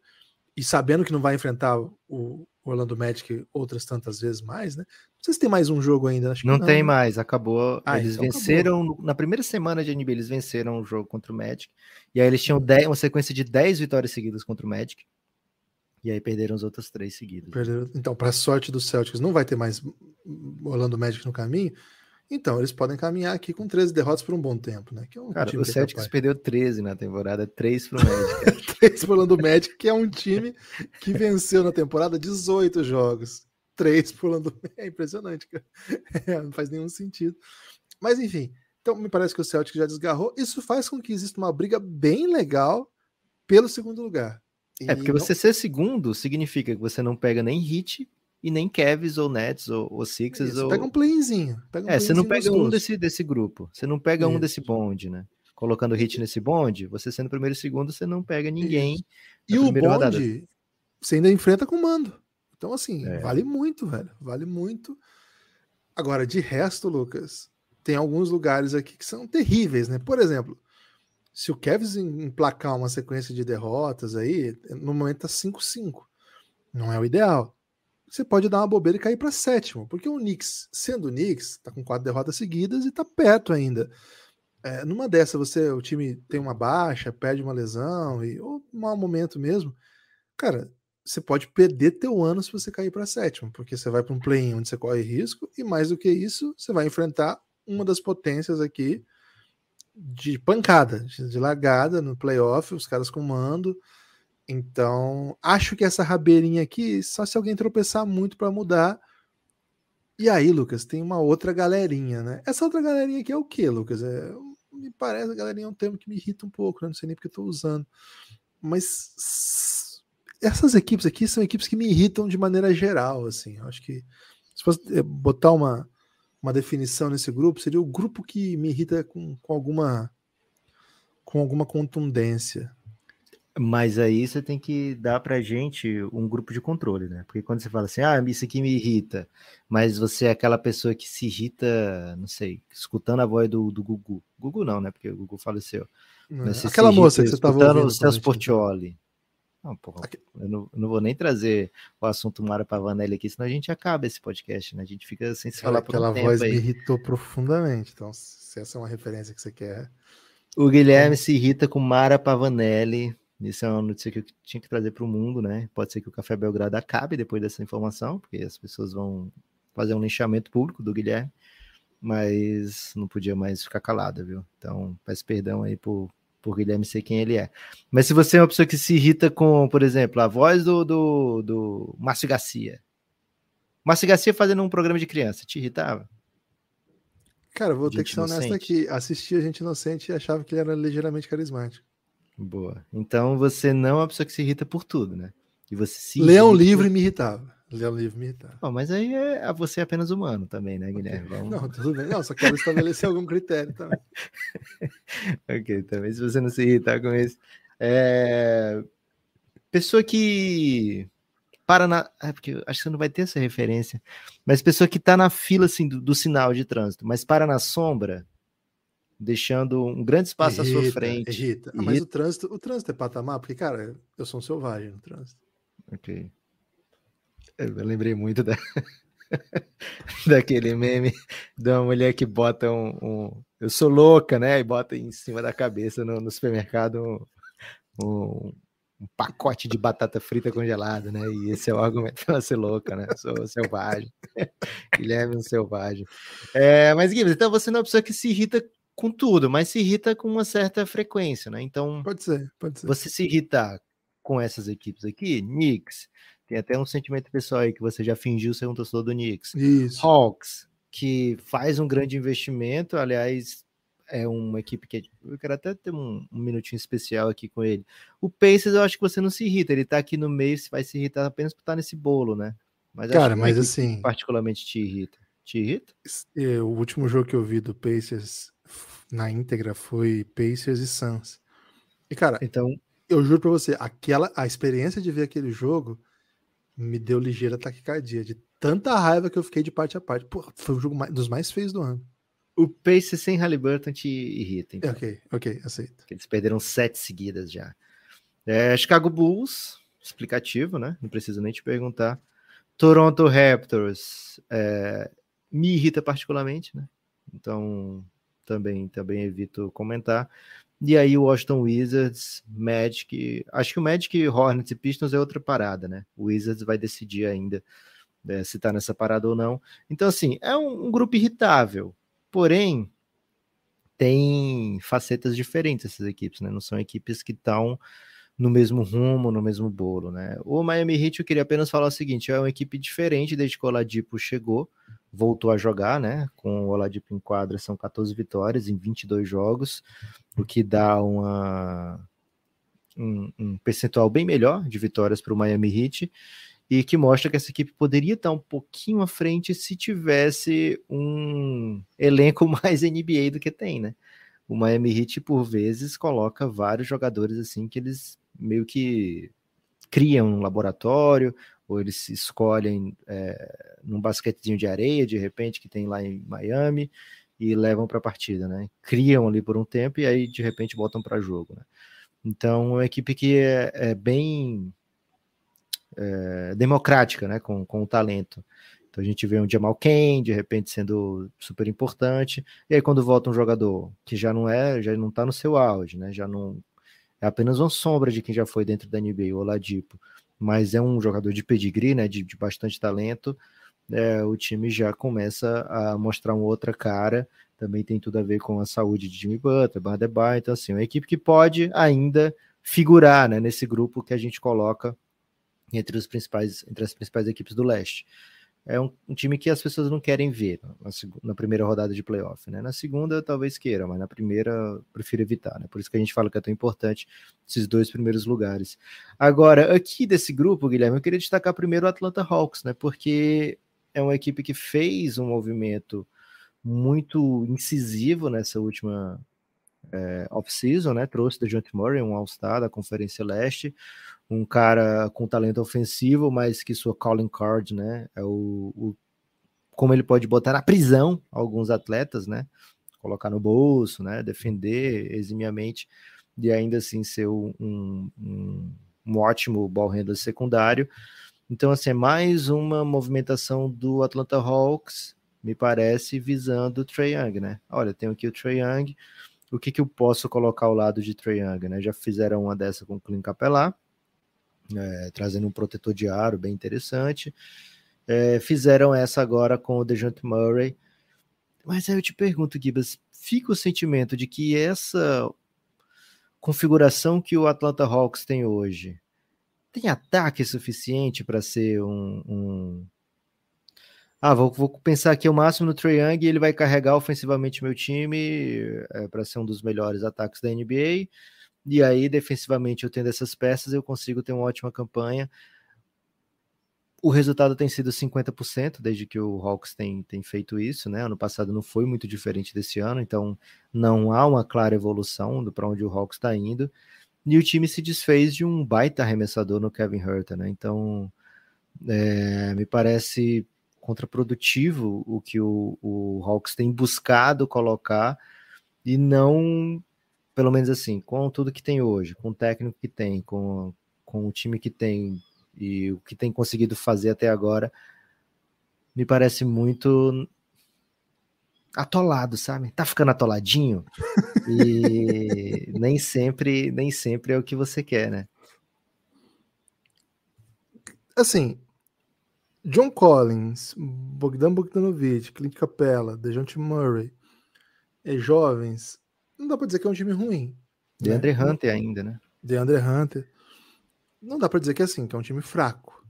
e sabendo que não vai enfrentar o Orlando Magic outras tantas vezes mais, né? Não sei se tem mais um jogo ainda. Não, não, tem né? mais, acabou. Ah, eles então venceram, acabou. na primeira semana de NBA, eles venceram o jogo contra o Magic, e aí eles tinham dez, uma sequência de 10 vitórias seguidas contra o Magic, e aí perderam as outras três seguidas. Perderam, então, para sorte do Celtics, não vai ter mais Orlando Magic no caminho, então, eles podem caminhar aqui com 13 derrotas por um bom tempo, né? Que é um cara, o é Celtics é perdeu 13 na temporada, 3 pro Magic. 3 pro Orlando Magic, que é um time que venceu na temporada 18 jogos. 3 pro Orlando É impressionante, cara. É, não faz nenhum sentido. Mas, enfim. Então, me parece que o Celtic já desgarrou. Isso faz com que exista uma briga bem legal pelo segundo lugar. É, e é, porque não... você ser segundo significa que você não pega nem hit e nem Cavs ou Nets ou, ou Sixers. Isso, ou... Pega um playzinho. Pega um é, você não pega gostoso. um desse, desse grupo, você não pega Isso. um desse bonde, né? Colocando hit nesse bonde, você sendo primeiro e segundo, você não pega ninguém. E o bonde, rodada. você ainda enfrenta com mando. Então, assim, é. vale muito, velho. Vale muito. Agora, de resto, Lucas, tem alguns lugares aqui que são terríveis, né? Por exemplo, se o Kevs emplacar uma sequência de derrotas aí, no momento tá 5-5. Não é o ideal você pode dar uma bobeira e cair para sétimo, porque o Knicks, sendo o Knicks, está com quatro derrotas seguidas e está perto ainda. É, numa dessa, você o time tem uma baixa, perde uma lesão e ou um mau momento mesmo, cara, você pode perder teu ano se você cair para sétimo, porque você vai para um play onde você corre risco e mais do que isso, você vai enfrentar uma das potências aqui de pancada, de largada no playoff, os caras com mando. Então, acho que essa rabeirinha aqui, só se alguém tropeçar muito para mudar. E aí, Lucas, tem uma outra galerinha, né? Essa outra galerinha aqui é o quê, Lucas? É, me parece, a galerinha é um termo que me irrita um pouco, né? não sei nem porque eu tô usando. Mas essas equipes aqui são equipes que me irritam de maneira geral, assim. Eu acho que se fosse eh, botar uma, uma definição nesse grupo, seria o grupo que me irrita com, com alguma com alguma contundência. Mas aí você tem que dar para gente um grupo de controle, né? Porque quando você fala assim, ah, isso aqui me irrita, mas você é aquela pessoa que se irrita, não sei, escutando a voz do, do Gugu. Gugu não, né? Porque o Gugu faleceu. É. Aquela moça que você estava ouvindo. o Celso Portioli. Não, porra, eu não, não, vou nem trazer o assunto Mara Pavanelli aqui, senão a gente acaba esse podcast, né? A gente fica sem se falar por Aquela um voz me irritou profundamente, então se essa é uma referência que você quer... O Guilherme é. se irrita com Mara Pavanelli, isso é uma notícia que eu tinha que trazer para o mundo, né? Pode ser que o Café Belgrado acabe depois dessa informação, porque as pessoas vão fazer um linchamento público do Guilherme, mas não podia mais ficar calada, viu? Então, peço perdão aí por, por Guilherme ser quem ele é. Mas se você é uma pessoa que se irrita com, por exemplo, a voz do, do, do Márcio Garcia. Márcio Garcia fazendo um programa de criança, te irritava? Cara, vou gente ter que ser honesto aqui. Assistia Gente Inocente e achava que ele era ligeiramente carismático. Boa. Então você não é uma pessoa que se irrita por tudo, né? E você se Ler um livro e me irritava. Ler um livro e me irritava. Bom, mas aí é, ah, você é apenas humano também, né, Guilherme? Vamos... Não, tudo bem. Não, só quero estabelecer algum critério também. ok, também se você não se irritar com isso. É... Pessoa que para na. É porque acho que você não vai ter essa referência. Mas pessoa que está na fila assim, do, do, sinal de trânsito, mas para na sombra, deixando um grande espaço irrita, à sua frente. Irrita. Ah, mas o trânsito, o trânsito é patamar, porque, cara, eu sou um selvagem no trânsito. Ok. Eu lembrei muito da... daquele meme de uma mulher que bota um, um, Eu sou louca, né? E bota em cima da cabeça no, no supermercado um, um, um, pacote de batata frita congelada, né? E esse é o argumento para ser louca, né? Sou selvagem. Guilherme é um selvagem. É, mas, Guilherme, então você não é uma pessoa que se irrita com tudo, mas se irrita com uma certa frequência, né? Então. Pode ser, pode ser. Você se irritar com essas equipes aqui, Knicks, tem até um sentimento pessoal aí que você já fingiu ser um torcedor do Knicks. Isso. Hawks, que faz um grande investimento, aliás, é uma equipe que é eu quero até ter um, um, minutinho especial aqui com ele. O Pacers eu acho que você não se irrita, ele tá aqui no meio, você vai se irritar apenas por estar nesse bolo, né? Mas Cara, mas assim, particularmente te irrita. Te irrita? É, o último jogo que eu vi do Pacers na íntegra foi Pacers e Suns. E cara, então eu juro para você, aquela a experiência de ver aquele jogo me deu ligeira taquicardia de tanta raiva que eu fiquei de parte a parte. Pô, foi o jogo mais, dos mais feios do ano. O Pacers sem Halliburton te irrita, então. Ok, ok, aceito. eles perderam sete seguidas já. É, Chicago Bulls, explicativo, né? Não preciso nem te perguntar. Toronto Raptors é, me irrita particularmente, né? Então, também, também evito comentar. E aí o Washington Wizards, Magic, acho que o Magic, Hornets e Pistons é outra parada, né? O Wizards vai decidir ainda né, se tá nessa parada ou não. Então, assim, é um, um grupo irritável, porém tem facetas diferentes essas equipes, né? Não são equipes que estão no mesmo rumo, no mesmo bolo, né? O Miami Heat, eu queria apenas falar o seguinte, é uma equipe diferente desde que o Oladipo chegou, voltou a jogar, né? Com o Oladipo em quadra, são 14 vitórias em 22 jogos, o que dá uma, um, um percentual bem melhor de vitórias para o Miami Heat, e que mostra que essa equipe poderia estar um pouquinho à frente se tivesse um elenco mais NBA do que tem, né? O Miami Heat, por vezes, coloca vários jogadores assim que eles meio que criam um laboratório, ou eles escolhem é, num basquetezinho de areia, de repente, que tem lá em Miami, e levam para a partida, né? Criam ali por um tempo e aí, de repente, botam para jogo, né? Então, é uma equipe que é, é bem é, democrática, né? Com, com o talento. Então, a gente vê um Jamal Kane, de repente, sendo super importante. E aí, quando volta um jogador que já não é, já não está no seu auge, né? Já não é apenas uma sombra de quem já foi dentro da NBA, o Oladipo. Mas é um jogador de pedigree, né, de, de bastante talento. É, o time já começa a mostrar uma outra cara. Também tem tudo a ver com a saúde de Jimmy Butler, Bandebaio. Então, assim, é uma equipe que pode ainda figurar né, nesse grupo que a gente coloca entre, os principais, entre as principais equipes do leste é um, um, time que as pessoas não querem ver na, na, primeira rodada de playoff, né? Na segunda talvez queira, mas na primeira prefiro evitar, né? Por isso que a gente fala que é tão importante esses dois primeiros lugares. Agora, aqui desse grupo, Guilherme, eu queria destacar primeiro o Atlanta Hawks, né? Porque é uma equipe que fez um movimento muito incisivo nessa última é, off-season, né? Trouxe John Murray, um All-Star da Conferência Leste, um cara com talento ofensivo, mas que sua calling card, né? É o, o como ele pode botar na prisão alguns atletas, né? Colocar no bolso, né? Defender eximiamente e ainda assim ser um, um, um ótimo ball handler secundário. Então, assim, é mais uma movimentação do Atlanta Hawks, me parece, visando o Trae Young, né? Olha, tem aqui o Trae Young, o que, que eu posso colocar ao lado de Trae Young, né? Já fizeram uma dessa com o Clint Capelá, é, trazendo um protetor de aro bem interessante. É, fizeram essa agora com o DeJounte Murray. Mas aí eu te pergunto, Gibas, fica o sentimento de que essa configuração que o Atlanta Hawks tem hoje tem ataque suficiente para ser um, um ah, vou, vou pensar aqui o máximo no Trae Young, ele vai carregar ofensivamente meu time é, para ser um dos melhores ataques da NBA. E aí, defensivamente, eu tendo essas peças, eu consigo ter uma ótima campanha. O resultado tem sido 50% desde que o Hawks tem, tem feito isso, né? Ano passado não foi muito diferente desse ano, então não há uma clara evolução do para onde o Hawks está indo. E o time se desfez de um baita arremessador no Kevin Hurta, né? Então, é, me parece contraprodutivo o que o, o Hawks tem buscado colocar e não, pelo menos assim, com tudo que tem hoje, com o técnico que tem, com, com o time que tem e o que tem conseguido fazer até agora, me parece muito atolado, sabe? Tá ficando atoladinho e nem sempre, nem sempre é o que você quer, né? Assim, John Collins, Bogdan Bogdanovic, Clint Capella, DeJounte Murray, é, jovens, não dá para dizer que é um time ruim. Né? DeAndre né? Hunter ainda, né? DeAndre Hunter. Não dá para dizer que é assim, que é um time fraco.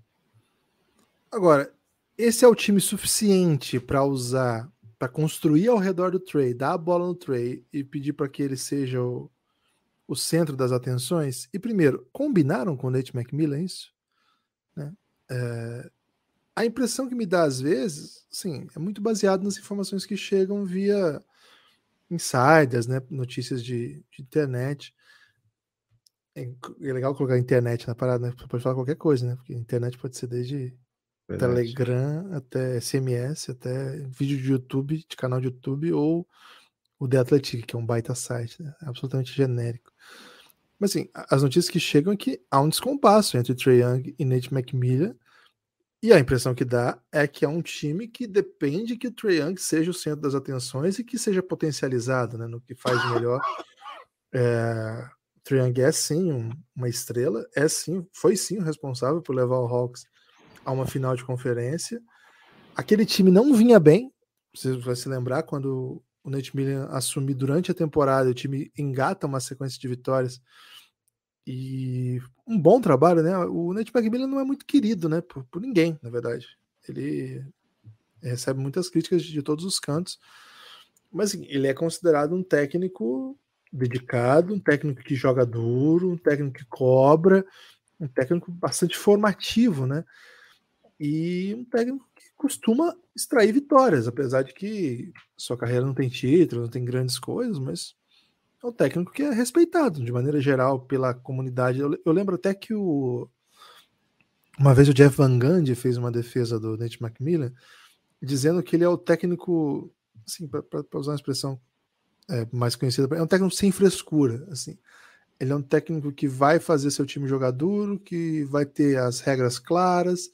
Agora, esse é o time suficiente para usar, para construir ao redor do Trey, dar a bola no Trey e pedir para que ele seja o, o centro das atenções? E primeiro, combinaram com o Nate McMillan é isso? Né? É, a impressão que me dá às vezes, sim, é muito baseado nas informações que chegam via insiders, né, notícias de, de internet. É, é, legal colocar internet na parada, né? Pode falar qualquer coisa, né? Porque internet pode ser desde Verdade. Telegram até SMS, até vídeo de YouTube, de canal de YouTube ou o The Athletic, que é um baita site, né? É absolutamente genérico. Mas assim, as notícias que chegam é que há um descompasso entre Trae Young e Nate McMillan e a impressão que dá é que é um time que depende que o Trae Young seja o centro das atenções e que seja potencializado né, no que faz melhor. É, o Trae Young é sim um, uma estrela, é sim, foi sim o responsável por levar o Hawks a uma final de conferência. Aquele time não vinha bem, você vai se lembrar quando o Nate Millen assumiu durante a temporada, o time engata uma sequência de vitórias e um bom trabalho, né? O Nate McMillan não é muito querido, né? Por, por ninguém, na verdade. Ele recebe muitas críticas de todos os cantos, mas assim, ele é considerado um técnico dedicado, um técnico que joga duro, um técnico que cobra, um técnico bastante formativo, né? E um técnico que costuma extrair vitórias, apesar de que sua carreira não tem título, não tem grandes coisas, mas é um técnico que é respeitado de maneira geral pela comunidade. Eu, eu lembro até que o uma vez o Jeff Van Gundy fez uma defesa do Nate McMillan dizendo que ele é o técnico, assim, para usar uma expressão é, mais conhecida, é um técnico sem frescura, assim. Ele é um técnico que vai fazer seu time jogar duro, que vai ter as regras claras,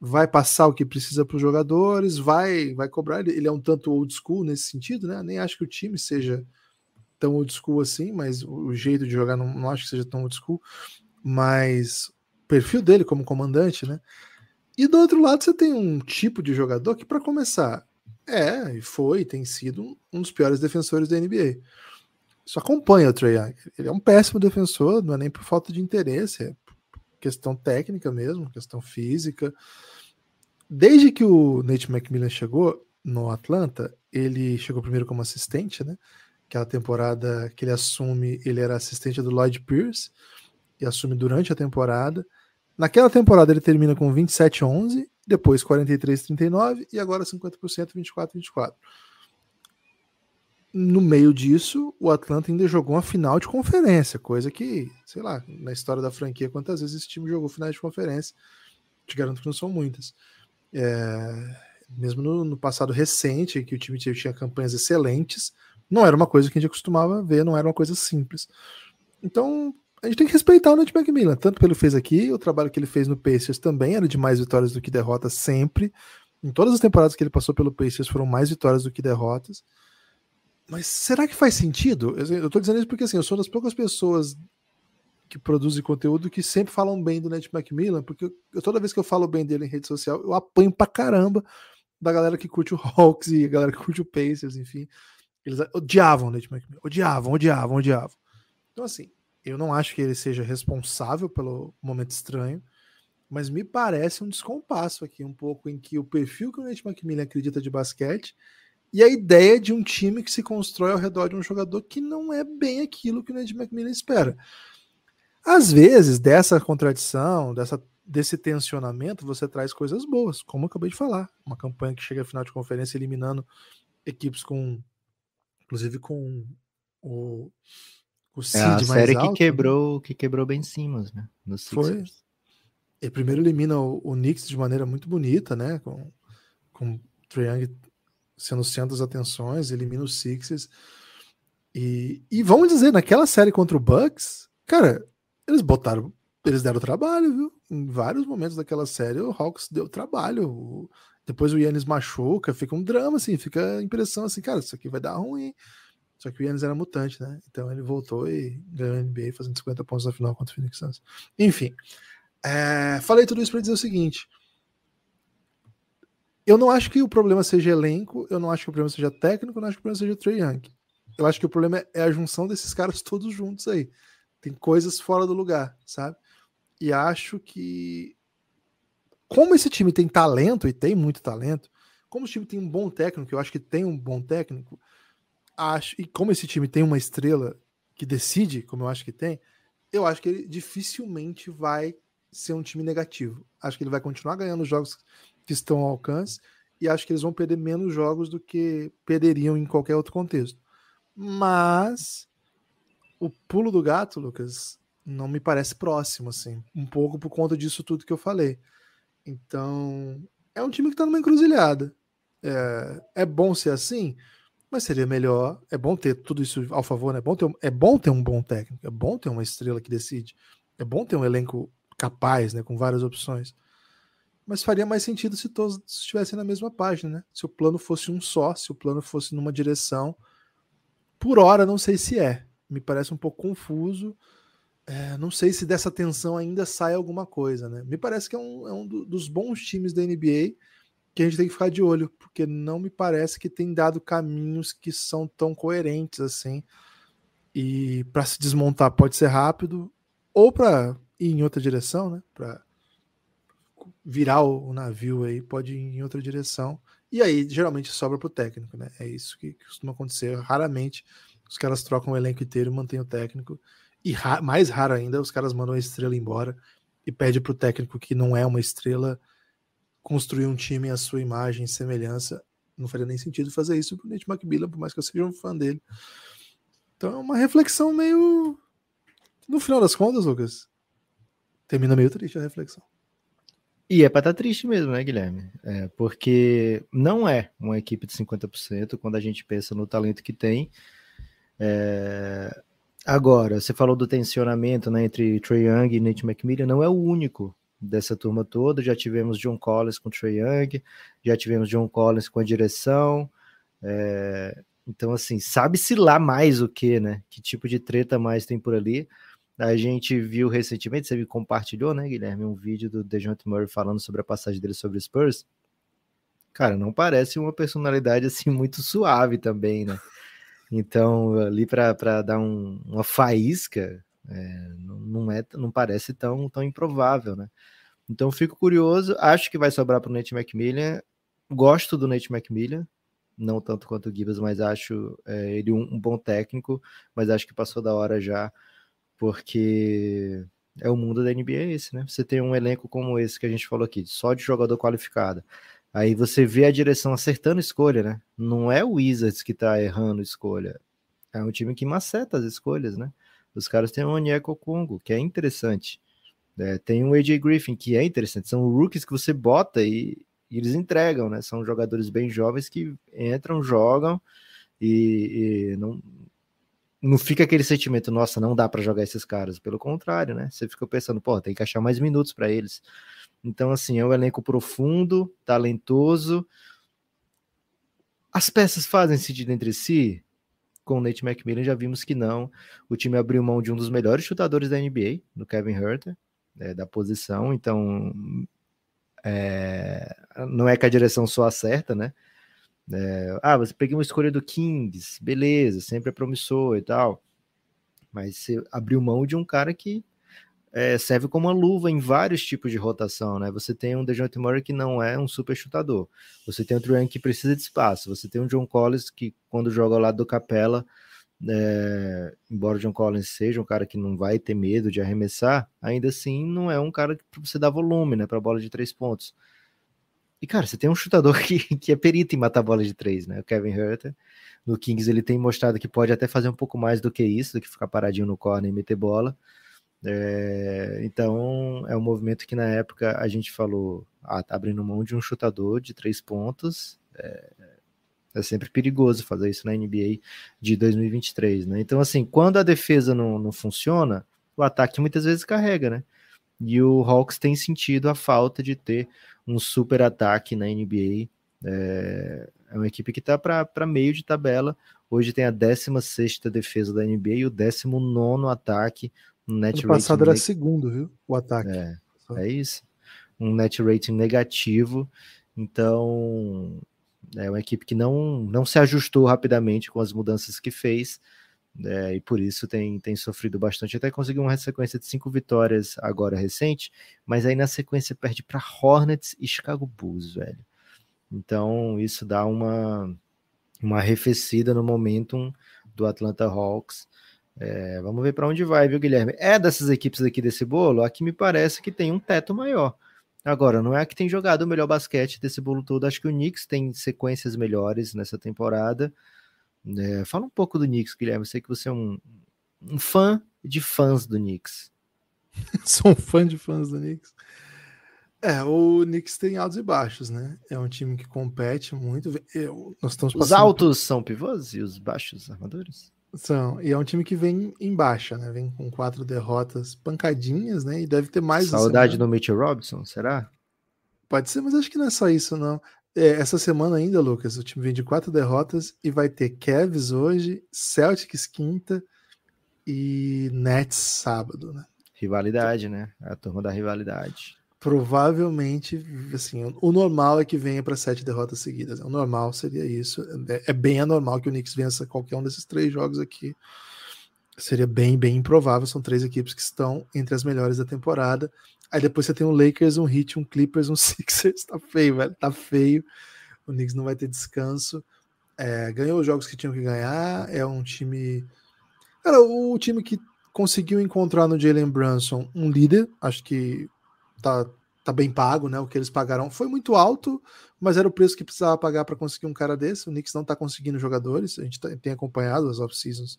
vai passar o que precisa para os jogadores, vai vai cobrar. Ele, é um tanto old school nesse sentido, né? Nem acho que o time seja tão old school assim, mas o jeito de jogar não, não acho que seja tão old school, mas o perfil dele como comandante, né? E do outro lado você tem um tipo de jogador que, para começar, é e foi, tem sido um dos piores defensores da NBA. Isso acompanha o Trae Young. Ele é um péssimo defensor, não é nem por falta de interesse, é questão técnica mesmo, questão física. Desde que o Nate McMillan chegou no Atlanta, ele chegou primeiro como assistente, né? aquela temporada que ele assume, ele era assistente do Lloyd Pierce e assume durante a temporada. Naquela temporada ele termina com 27-11, depois 43-39 e agora 50%, 24-24. No meio disso, o Atlanta ainda jogou uma final de conferência, coisa que, sei lá, na história da franquia, quantas vezes esse time jogou final de conferência? Te garanto que não são muitas. É, mesmo no, no passado recente, que o time tinha campanhas excelentes, não era uma coisa que a gente acostumava ver, não era uma coisa simples. Então, a gente tem que respeitar o Nate McMillan, tanto pelo fez aqui, o trabalho que ele fez no Pacers também era de mais vitórias do que derrotas sempre. Em todas as temporadas que ele passou pelo Pacers foram mais vitórias do que derrotas. Mas será que faz sentido? Eu estou dizendo isso porque assim, eu sou das poucas pessoas que produzem conteúdo que sempre falam bem do Nate McMillan, porque eu, toda vez que eu falo bem dele em rede social, eu apanho pra caramba da galera que curte o Hawks e a galera que curte o Pacers, enfim. Eles odiavam o Nate McMillan, odiavam, odiavam, odiavam. Então, assim, eu não acho que ele seja responsável pelo momento estranho, mas me parece um descompasso aqui, um pouco em que o perfil que o Nate McMillan acredita de basquete e a ideia de um time que se constrói ao redor de um jogador que não é bem aquilo que o Nate McMillan espera. Às vezes, dessa contradição, dessa, desse tensionamento, você traz coisas boas, como eu acabei de falar. Uma campanha que chega à final de conferência eliminando equipes com inclusive com o, o é seed é a série alto, né? que quebrou, né? que quebrou Ben cima, né? Nos Foi. Ele primeiro elimina o, o Knicks de maneira muito bonita, né? Com, com o sendo centro das atenções, elimina os Sixers. E, e vamos dizer, naquela série contra o Bucks, cara, eles botaram eles deram trabalho, viu? Em vários momentos daquela série, o Hawks deu trabalho. O depois o Yannis machuca, fica um drama, assim, fica a impressão assim, cara, isso aqui vai dar ruim. Só que o Yannis era mutante, né? Então ele voltou e ganhou a NBA fazendo 50 pontos na final contra o Phoenix Suns. Enfim, é, falei tudo isso para dizer o seguinte. Eu não acho que o problema seja elenco, eu não acho que o problema seja técnico, eu não acho que o problema seja o Trey Young. Eu acho que o problema é a junção desses caras todos juntos aí. Tem coisas fora do lugar, sabe? E acho que como esse time tem talento, e tem muito talento, como esse time tem um bom técnico, eu acho que tem um bom técnico, acho, e como esse time tem uma estrela que decide, como eu acho que tem, eu acho que ele dificilmente vai ser um time negativo. Acho que ele vai continuar ganhando os jogos que estão ao alcance e acho que eles vão perder menos jogos do que perderiam em qualquer outro contexto. Mas o pulo do gato, Lucas, não me parece próximo, assim, um pouco por conta disso tudo que eu falei. Então, é um time que está numa encruzilhada. É, é bom ser assim, mas seria melhor. É bom ter tudo isso ao favor, né? É bom ter, é bom ter um bom técnico, é bom ter uma estrela que decide, é bom ter um elenco capaz, né? Com várias opções. Mas faria mais sentido se todos estivessem na mesma página, né? Se o plano fosse um só, se o plano fosse numa direção. Por hora, não sei se é. Me parece um pouco confuso é, não sei se dessa tensão ainda sai alguma coisa, né? Me parece que é um, é um do, dos bons times da NBA que a gente tem que ficar de olho, porque não me parece que tem dado caminhos que são tão coerentes assim. E para se desmontar pode ser rápido ou para ir em outra direção, né? Para virar o navio aí pode ir em outra direção. E aí geralmente sobra para o técnico, né? É isso que, costuma acontecer. Raramente os caras trocam o elenco inteiro, mantêm o técnico e ra mais raro ainda, os caras mandam a estrela embora e pede para o técnico que não é uma estrela construir um time à sua imagem e semelhança. Não faria nem sentido fazer isso pro Nate McMillan, por mais que eu seja um fã dele. Então é uma reflexão meio. No final das contas, Lucas, termina meio triste a reflexão. E é para estar tá triste mesmo, né, Guilherme? É, porque não é uma equipe de 50% quando a gente pensa no talento que tem. É, Agora, você falou do tensionamento né, entre Trey Young e Nate McMillan, não é o único dessa turma toda. Já tivemos John Collins com Trey Young, já tivemos John Collins com a direção. É... Então, assim, sabe-se lá mais o que, né? Que tipo de treta mais tem por ali. A gente viu recentemente, você compartilhou, né, Guilherme, um vídeo do DeJounte Murray falando sobre a passagem dele sobre Spurs. Cara, não parece uma personalidade assim muito suave também, né? Então, ali para dar um, uma faísca, é, não, é, não parece tão, tão improvável, né? Então, fico curioso. Acho que vai sobrar para o Nate McMillan. Gosto do Nate McMillan, não tanto quanto o Gibbs, mas acho é, ele um, um, bom técnico. Mas acho que passou da hora já, porque é o mundo da NBA esse, né? Você tem um elenco como esse que a gente falou aqui, só de jogador qualificado. Aí você vê a direção acertando escolha, né? Não é o Wizards que tá errando escolha. É um time que maceta as escolhas, né? Os caras têm o Onyeko Congo, que é interessante. É, tem o AJ Griffin, que é interessante. São rookies que você bota e, e eles entregam, né? São jogadores bem jovens que entram, jogam e, e não, não fica aquele sentimento, nossa, não dá para jogar esses caras. Pelo contrário, né? Você fica pensando, pô, tem que achar mais minutos para eles. Então, assim, é um elenco profundo, talentoso. As peças fazem sentido entre si? Com o Nate McMillan já vimos que não. O time abriu mão de um dos melhores chutadores da NBA, do Kevin Herter, né, da posição. Então, é... não é que a direção só acerta, né? É... ah, você peguei uma escolha do Kings, beleza, sempre é promissor e tal. Mas você abriu mão de um cara que é, serve como uma luva em vários tipos de rotação, né? Você tem um DeJounte Murray que não é um super chutador. Você tem um Trae que precisa de espaço. Você tem um John Collins que, quando joga ao lado do Capela, é, embora o John Collins seja um cara que não vai ter medo de arremessar, ainda assim não é um cara que você dá volume, né? Para bola de três pontos. E, cara, você tem um chutador que, que é perito em matar bola de três, né? O Kevin Herter. No Kings ele tem mostrado que pode até fazer um pouco mais do que isso, do que ficar paradinho no corner e meter bola. É, então, é um movimento que na época a gente falou, ah, tá abrindo mão de um chutador de três pontos, é, é sempre perigoso fazer isso na NBA de 2023, né? Então, assim, quando a defesa não, não funciona, o ataque muitas vezes carrega, né? E o Hawks tem sentido a falta de ter um super ataque na NBA. É, é uma equipe que está para meio de tabela. Hoje tem a 16 defesa da NBA e o 19 ataque. Um net ano passado era neg... segundo, viu? O ataque. É, é isso. Um net rating negativo. Então, é uma equipe que não, não se ajustou rapidamente com as mudanças que fez. É, e por isso tem, tem sofrido bastante. Até conseguiu uma sequência de cinco vitórias agora recente, mas aí na sequência perde para Hornets e Chicago Bulls, velho. Então isso dá uma, uma arrefecida no momentum do Atlanta Hawks. É, vamos ver para onde vai, viu, Guilherme? É dessas equipes aqui desse bolo, a que me parece que tem um teto maior. Agora, não é a que tem jogado o melhor basquete desse bolo todo. Acho que o Knicks tem sequências melhores nessa temporada. É, fala um pouco do Knicks, Guilherme. Eu sei que você é um, um fã de fãs do Knicks. Sou um fã de fãs do Knicks. É, o Knicks tem altos e baixos, né? É um time que compete muito. Eu, nós estamos Os altos são pivôs e os baixos armadores? São, e é um time que vem em baixa, né? Vem com quatro derrotas pancadinhas, né? E deve ter mais. Saudade do Mitchell Robinson, será? Pode ser, mas acho que não é só isso, não. É, essa semana ainda, Lucas, o time vem de quatro derrotas e vai ter Cavs hoje, Celtics quinta e Nets sábado, né? Rivalidade, né? A turma da rivalidade provavelmente, assim, o normal é que venha para sete derrotas seguidas. É o normal seria isso. É, é bem anormal que o Knicks vença qualquer um desses três jogos aqui. Seria bem, bem improvável. São três equipes que estão entre as melhores da temporada. Aí depois você tem um Lakers, um Heat, um Clippers, um Sixers. Tá feio, velho. Tá feio. O Knicks não vai ter descanso. É, ganhou os jogos que tinham que ganhar. É um time. Cara, o time que conseguiu encontrar no Jalen Brunson um líder. Acho que tá, tá bem pago, né? O que eles pagaram foi muito alto, mas era o preço que precisava pagar para conseguir um cara desse. O Knicks não tá conseguindo jogadores, a gente tá, tem acompanhado as off-seasons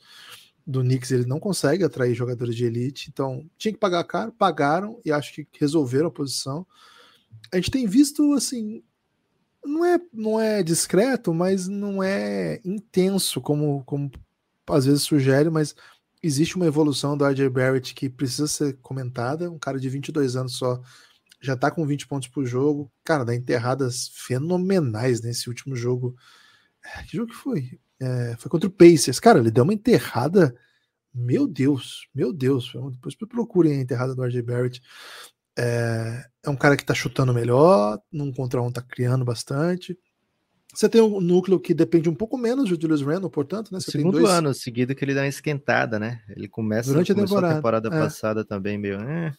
do Knicks, ele não consegue atrair jogadores de elite, então tinha que pagar caro, pagaram e acho que resolveram a posição. A gente tem visto assim, não é, não é discreto, mas não é intenso como, como às vezes sugere, mas existe uma evolução do RJ Barrett que precisa ser comentada. Um cara de 22 anos só já tá com 20 pontos por jogo. Cara, dá enterradas fenomenais nesse último jogo. É, que jogo que foi? É, foi contra o Pacers. Cara, ele deu uma enterrada. Meu Deus, meu Deus. Depois procurem a enterrada do RJ Barrett. É, é um cara que tá chutando melhor, num contra um tá criando bastante. Você tem um núcleo que depende um pouco menos de Julius Randle, portanto, né? Você Segundo dois... ano seguido que ele dá uma esquentada, né? Ele começa durante a temporada, a temporada é. passada também meio. Eh,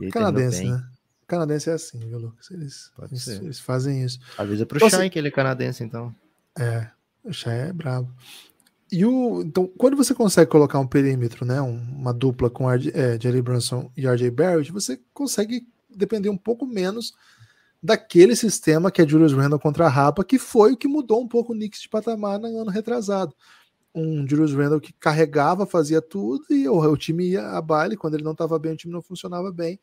e canadense, né? Canadense é assim, viu, Lucas? Eles, eles, eles, fazem isso. Avisa pro então, Shai assim... que ele é canadense, então. É, o Shai é brabo. E o, então, quando você consegue colocar um perímetro, né, uma dupla com é, Jerry Brunson e RJ Barrett, você consegue depender um pouco menos daquele sistema que é Julius Randle contra a Rapa, que foi o que mudou um pouco o Knicks de patamar no ano retrasado. Um Julius Randle que carregava, fazia tudo e o, o time ia a baile. Quando ele não estava bem, o time não funcionava bem.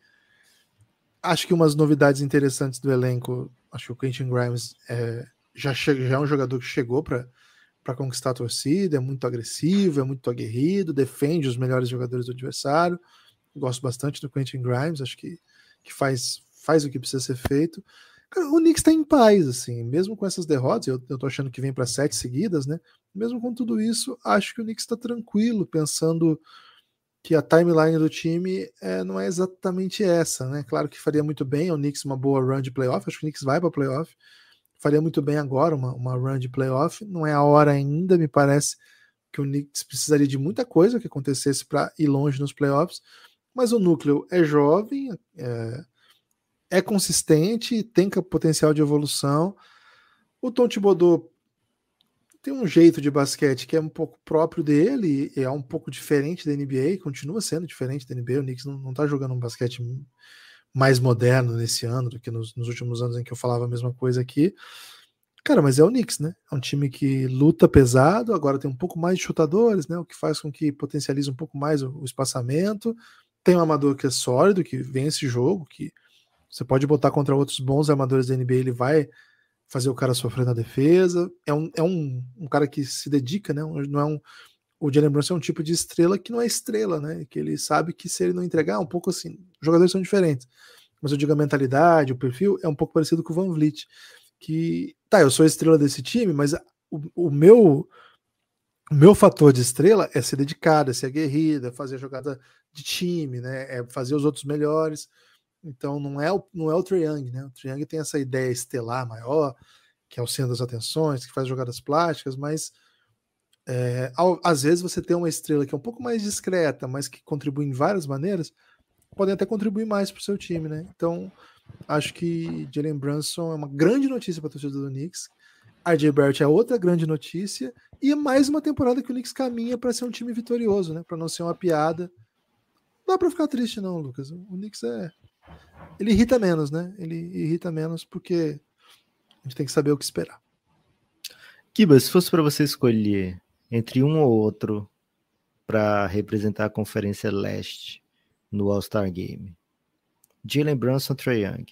Acho que umas novidades interessantes do elenco. Acho que o Quentin Grimes é, já, já é um jogador que chegou para para conquistar a torcida, é muito agressivo, é muito aguerrido, defende os melhores jogadores do adversário. Gosto bastante do Quentin Grimes, acho que, que faz, faz o que precisa ser feito. Cara, o Knicks está em paz, assim, mesmo com essas derrotas, eu, eu tô achando que vem para sete seguidas, né? Mesmo com tudo isso, acho que o Knicks está tranquilo, pensando que a timeline do time é, não é exatamente essa, né? Claro que faria muito bem ao é Knicks uma boa run de playoff, acho que o Knicks vai para playoff, faria muito bem agora uma, uma run de playoff, não é a hora ainda, me parece que o Knicks precisaria de muita coisa que acontecesse para ir longe nos playoffs, mas o núcleo é jovem, é, é consistente, tem potencial de evolução. O Tom Thibodeau tem um jeito de basquete que é um pouco próprio dele, é um pouco diferente da NBA, continua sendo diferente da NBA. O Knicks não, está jogando um basquete mais moderno nesse ano do que nos, nos, últimos anos em que eu falava a mesma coisa aqui. Cara, mas é o Knicks, né? É um time que luta pesado, agora tem um pouco mais de chutadores, né? O que faz com que potencialize um pouco mais o, o espaçamento. Tem um amador que é sólido, que vence jogo, que você pode botar contra outros bons armadores da NBA, ele vai fazer o cara sofrer na defesa. É um, é um, um cara que se dedica, né? Não é um, o Jalen Brunson é um tipo de estrela que não é estrela, né? Que ele sabe que se ele não entregar, é um pouco assim, jogadores são diferentes. Mas eu digo a mentalidade, o perfil é um pouco parecido com o Van Vliet, que tá, eu sou a estrela desse time, mas o, o meu o meu fator de estrela é ser dedicado, é ser aguerrido, é fazer jogada de time, né? É fazer os outros melhores. Então não é o, não é o Triang né? O Trae tem essa ideia estelar maior, que é o centro das atenções, que faz jogadas plásticas, mas é, ao, às vezes você tem uma estrela que é um pouco mais discreta, mas que contribui em várias maneiras, podem até contribuir mais para o seu time, né? Então acho que Jalen Brunson é uma grande notícia para a torcida do Knicks. RJ Barrett é outra grande notícia e é mais uma temporada que o Knicks caminha para ser um time vitorioso, né? Para não ser uma piada. Não dá para ficar triste não, Lucas. O Knicks é ele irrita menos, né? Ele irrita menos porque a gente tem que saber o que esperar. Kiba, se fosse para você escolher entre um ou outro para representar a Conferência Leste no All-Star Game, Jalen Brunson ou Trae Young?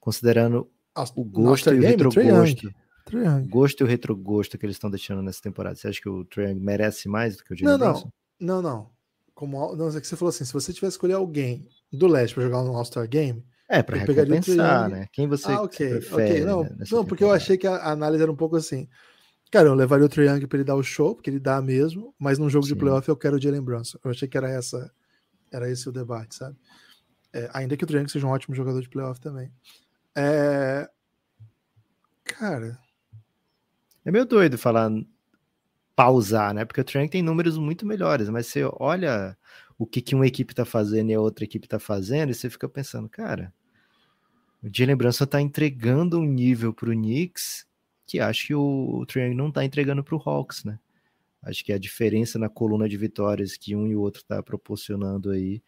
Considerando o gosto e o retrogosto. Gosto e o retrogosto que eles estão deixando nessa temporada. Você acha que o Trae Young merece mais do que o Jalen Brunson? Não, não como não é que você falou assim, se você tivesse escolher alguém do leste para jogar no All Star Game, é para recompensar, né? Quem você ah, okay, prefere? Okay. Não, né, não temporada. porque eu achei que a análise era um pouco assim. Cara, eu levaria o Triangle para ele dar o show, porque ele dá mesmo, mas num jogo Sim. de playoff eu quero o Jalen Brunson. Eu achei que era essa, era esse o debate, sabe? É, ainda que o Triangle seja um ótimo jogador de playoff também. É... Cara. É meio doido falar pausar, né? Porque o Trang tem números muito melhores, mas você olha o que, que uma equipe tá fazendo e a outra equipe tá fazendo, e você fica pensando, cara, o Jalen Branson tá entregando um nível pro Knicks que acho que o, o Triang não tá entregando pro Hawks, né? Acho que a diferença na coluna de vitórias que um e o outro tá proporcionando aí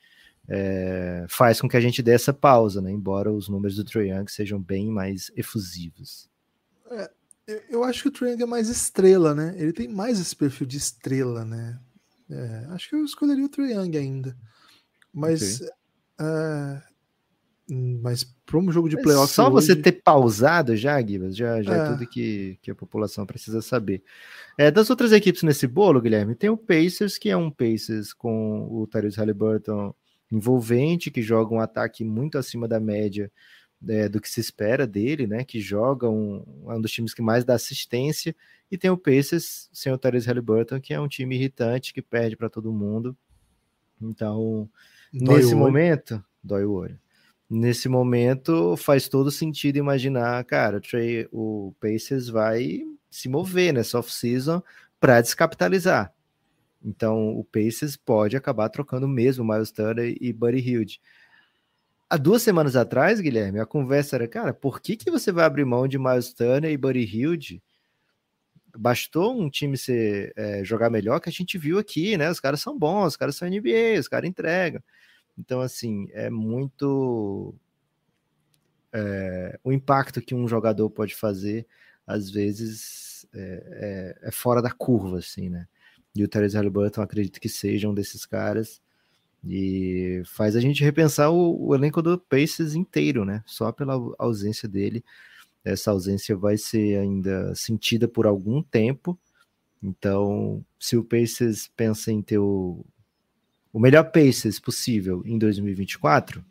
é, faz com que a gente dê essa pausa, né? Embora os números do Trae Young sejam bem mais efusivos. É, eu acho que o Trang é mais estrela, né? Ele tem mais esse perfil de estrela, né? É, acho que eu escolheria o Trae Young ainda. Mas. Okay. É, hum, mas para um jogo de playoff. Só hoje... você ter pausado já, Guilherme, já, já é. é, tudo que, que a população precisa saber. É, das outras equipes nesse bolo, Guilherme, tem o Pacers, que é um Pacers com o Tyrese Halliburton envolvente, que joga um ataque muito acima da média é, do que se espera dele, né? Que joga um, é um dos times que mais dá assistência. E tem o Pacers sem o Therese Halliburton, que é um time irritante, que perde para todo mundo. Então, dói nesse momento, dói o olho. Nesse momento, faz todo sentido imaginar, cara, o, Trey, o Pacers vai se mover nessa off-season para descapitalizar. Então, o Pacers pode acabar trocando mesmo Miles Turner e Buddy Hilde. Há duas semanas atrás, Guilherme, a conversa era, cara, por que, que você vai abrir mão de Miles Turner e Buddy Hilde? Bastou um time ser, é, jogar melhor que a gente viu aqui, né? Os caras são bons, os caras são NBA, os caras entregam. Então, assim, é muito. É, o impacto que um jogador pode fazer, às vezes, é, é, é fora da curva, assim, né? E o Therese Halliburton, acredito que seja um desses caras e faz a gente repensar o, o elenco do Pacers inteiro, né? Só pela ausência dele. Essa ausência vai ser ainda sentida por algum tempo. Então, se o Pacers pensa em ter o, o melhor Pacers possível em 2024,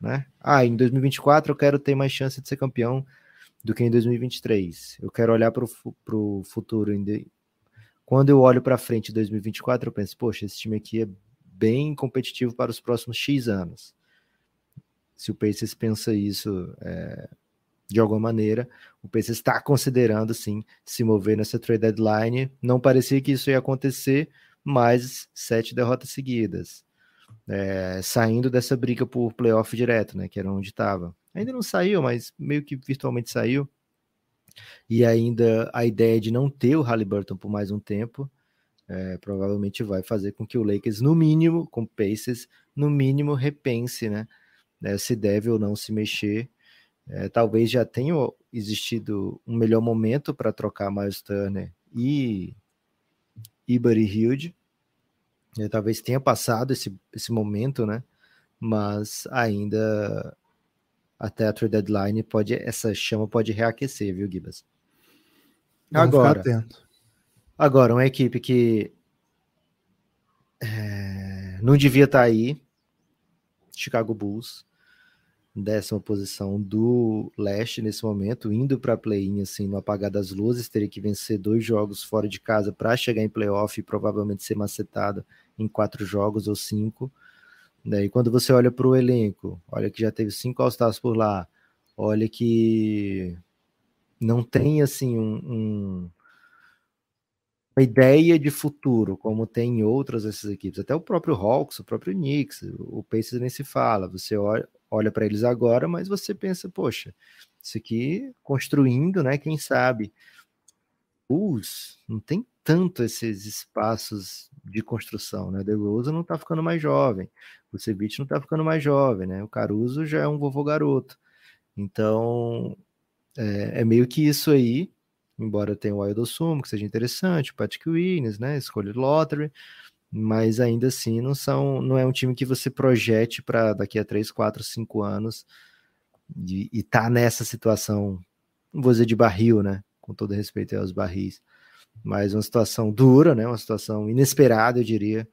né? Ah, em 2024 eu quero ter mais chance de ser campeão do que em 2023. Eu quero olhar para o futuro. Quando eu olho para frente em 2024, eu penso, poxa, esse time aqui é bem competitivo para os próximos X anos. Se o Pacers pensa isso é, de alguma maneira, o Pacers está considerando, sim, se mover nessa trade deadline. Não parecia que isso ia acontecer, mas sete derrotas seguidas. É, saindo dessa briga por playoff direto, né? Que era onde estava. Ainda não saiu, mas meio que virtualmente saiu. E ainda a ideia de não ter o Halliburton por mais um tempo é, provavelmente vai fazer com que o Lakers, no mínimo, com Pacers, no mínimo repense, né? É, se deve ou não se mexer. É, talvez já tenha existido um melhor momento para trocar Miles Turner e, e Buddy Hilde. É, talvez tenha passado esse, esse momento, né? Mas ainda até a trade deadline pode essa chama pode reaquecer, viu, Gibas? Agora, ficar atento. Agora, uma equipe que é, não devia estar tá aí, Chicago Bulls, décima posição do leste nesse momento, indo para play-in assim no apagar das luzes, teria que vencer dois jogos fora de casa para chegar em playoff e provavelmente ser macetada em quatro jogos ou cinco. Daí quando você olha para o elenco, olha que já teve cinco all por lá, olha que não tem assim um, um uma ideia de futuro, como tem em outras dessas equipes, até o próprio Hawks, o próprio Knicks, o Pacers nem se fala, você olha, olha para eles agora, mas você pensa, poxa, isso aqui construindo, né, quem sabe, os não tem tanto esses espaços de construção, né, De Rosa não tá ficando mais jovem, o Ceviche não tá ficando mais jovem, né, o Caruso já é um vovô garoto, então é, é meio que isso aí, embora tenha o Ayodosumo, que seja interessante, o Patrick Williams, né, escolha Lottery, mas ainda assim não são, não é um time que você projete para daqui a 3, 4, 5 anos e, e tá nessa situação, não vou dizer de barril, né, com todo respeito aos barris, mas uma situação dura, né, uma situação inesperada, eu diria.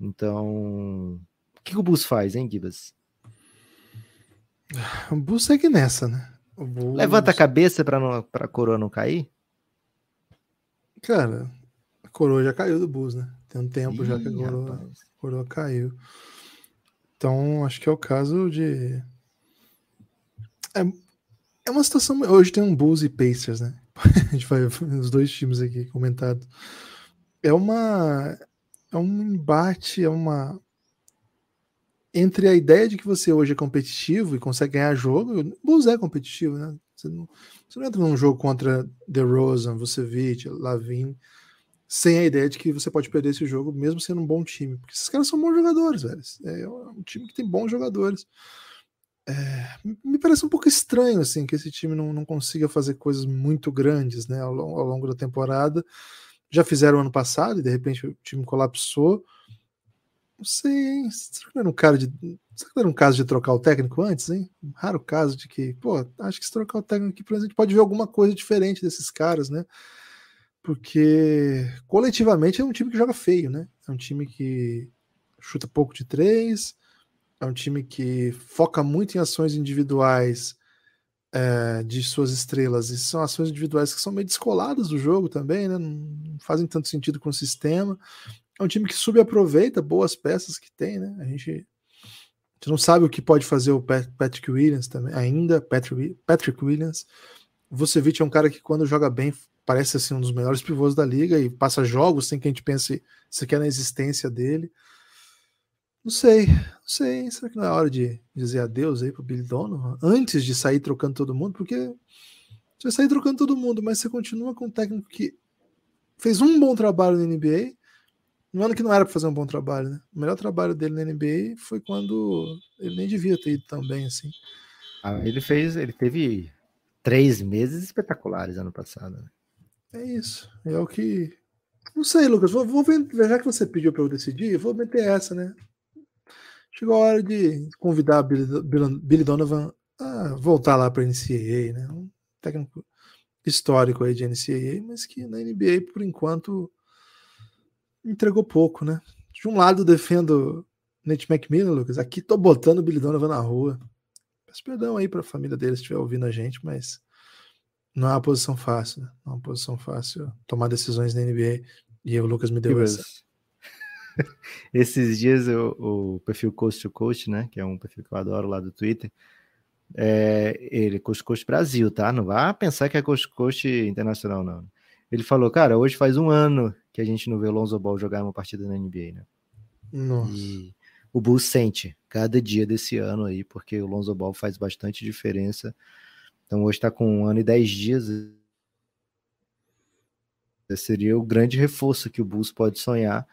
Então, o que, o Bus faz, hein, Gibas? O Bus segue nessa, né? Bulls... Levanta a cabeça para a coroa não cair? Cara, a coroa já caiu do bus, né? Tem um tempo Ih, já que a coroa, a coroa caiu. Então, acho que é o caso de. É, é uma situação. Hoje tem um Bulls e Pacers, né? A gente vai. Os dois times aqui comentado. É uma. É um embate, é uma. Entre a ideia de que você hoje é competitivo e consegue ganhar jogo, o Bulls é competitivo, né? Você não, você não entra num jogo contra the Rosen, Vucevic, Lavin, sem a ideia de que você pode perder esse jogo mesmo sendo um bom time. Porque esses caras são bons jogadores, velho. É, é um time que tem bons jogadores. É, me parece um pouco estranho assim que esse time não, não consiga fazer coisas muito grandes né, ao, ao longo da temporada. Já fizeram ano passado e de repente o time colapsou. Não sei, hein? Será que não era um, cara de... Será que não era um caso de trocar o técnico antes, hein? Um raro caso de que, pô, acho que se trocar o técnico aqui, por exemplo, a gente pode ver alguma coisa diferente desses caras, né? Porque coletivamente é um time que joga feio, né? É um time que chuta pouco de três, é um time que foca muito em ações individuais é, de suas estrelas, e são ações individuais que são meio descoladas do jogo também, né? Não fazem tanto sentido com o sistema é um time que subaproveita boas peças que tem, né? A gente, a gente não sabe o que pode fazer o Patrick Williams também, ainda, Patrick, Patrick Williams. O Vucevic é um cara que quando joga bem parece assim um dos melhores pivôs da liga e passa jogos sem que a gente pense sequer na existência dele. Não sei, não sei. Será que não é hora de dizer adeus aí pro Billy Donovan? Antes de sair trocando todo mundo, porque você vai sair trocando todo mundo, mas você continua com um técnico que fez um bom trabalho na NBA, no ano que não era para fazer um bom trabalho, né? O melhor trabalho dele na NBA foi quando ele nem devia ter ido bem assim. Ah, ele fez, ele teve três meses espetaculares ano passado. Né? É isso. É o que. Não sei, Lucas. Vou, vou ver, já que você pediu para eu decidir, vou meter essa, né? Chegou a hora de convidar a Billy, Billy Donovan a voltar lá para NCAA, né? Um técnico histórico aí de NCAA, mas que na NBA, por enquanto, entregou pouco, né? De um lado defendo Nate McMillan, Lucas. Aqui tô botando o Billy Donovan na rua. Peço perdão aí para a família dele se estiver ouvindo a gente, mas não é uma posição fácil, né? Não é uma posição fácil tomar decisões na NBA. E o Lucas me deu que essa. Esses dias o, o, perfil Coast to Coast, né? Que é um perfil que eu adoro lá do Twitter. É, ele, Coast to Coast Brasil, tá? Não vá pensar que é Coast to Coast Internacional, não. Ele falou, cara, hoje faz um ano que a gente não vê o Lonzo Ball jogar uma partida na NBA, né? Nossa. E o Bulls sente cada dia desse ano aí, porque o Lonzo Ball faz bastante diferença. Então hoje está com um ano e dez dias. Esse seria o grande reforço que o Bulls pode sonhar,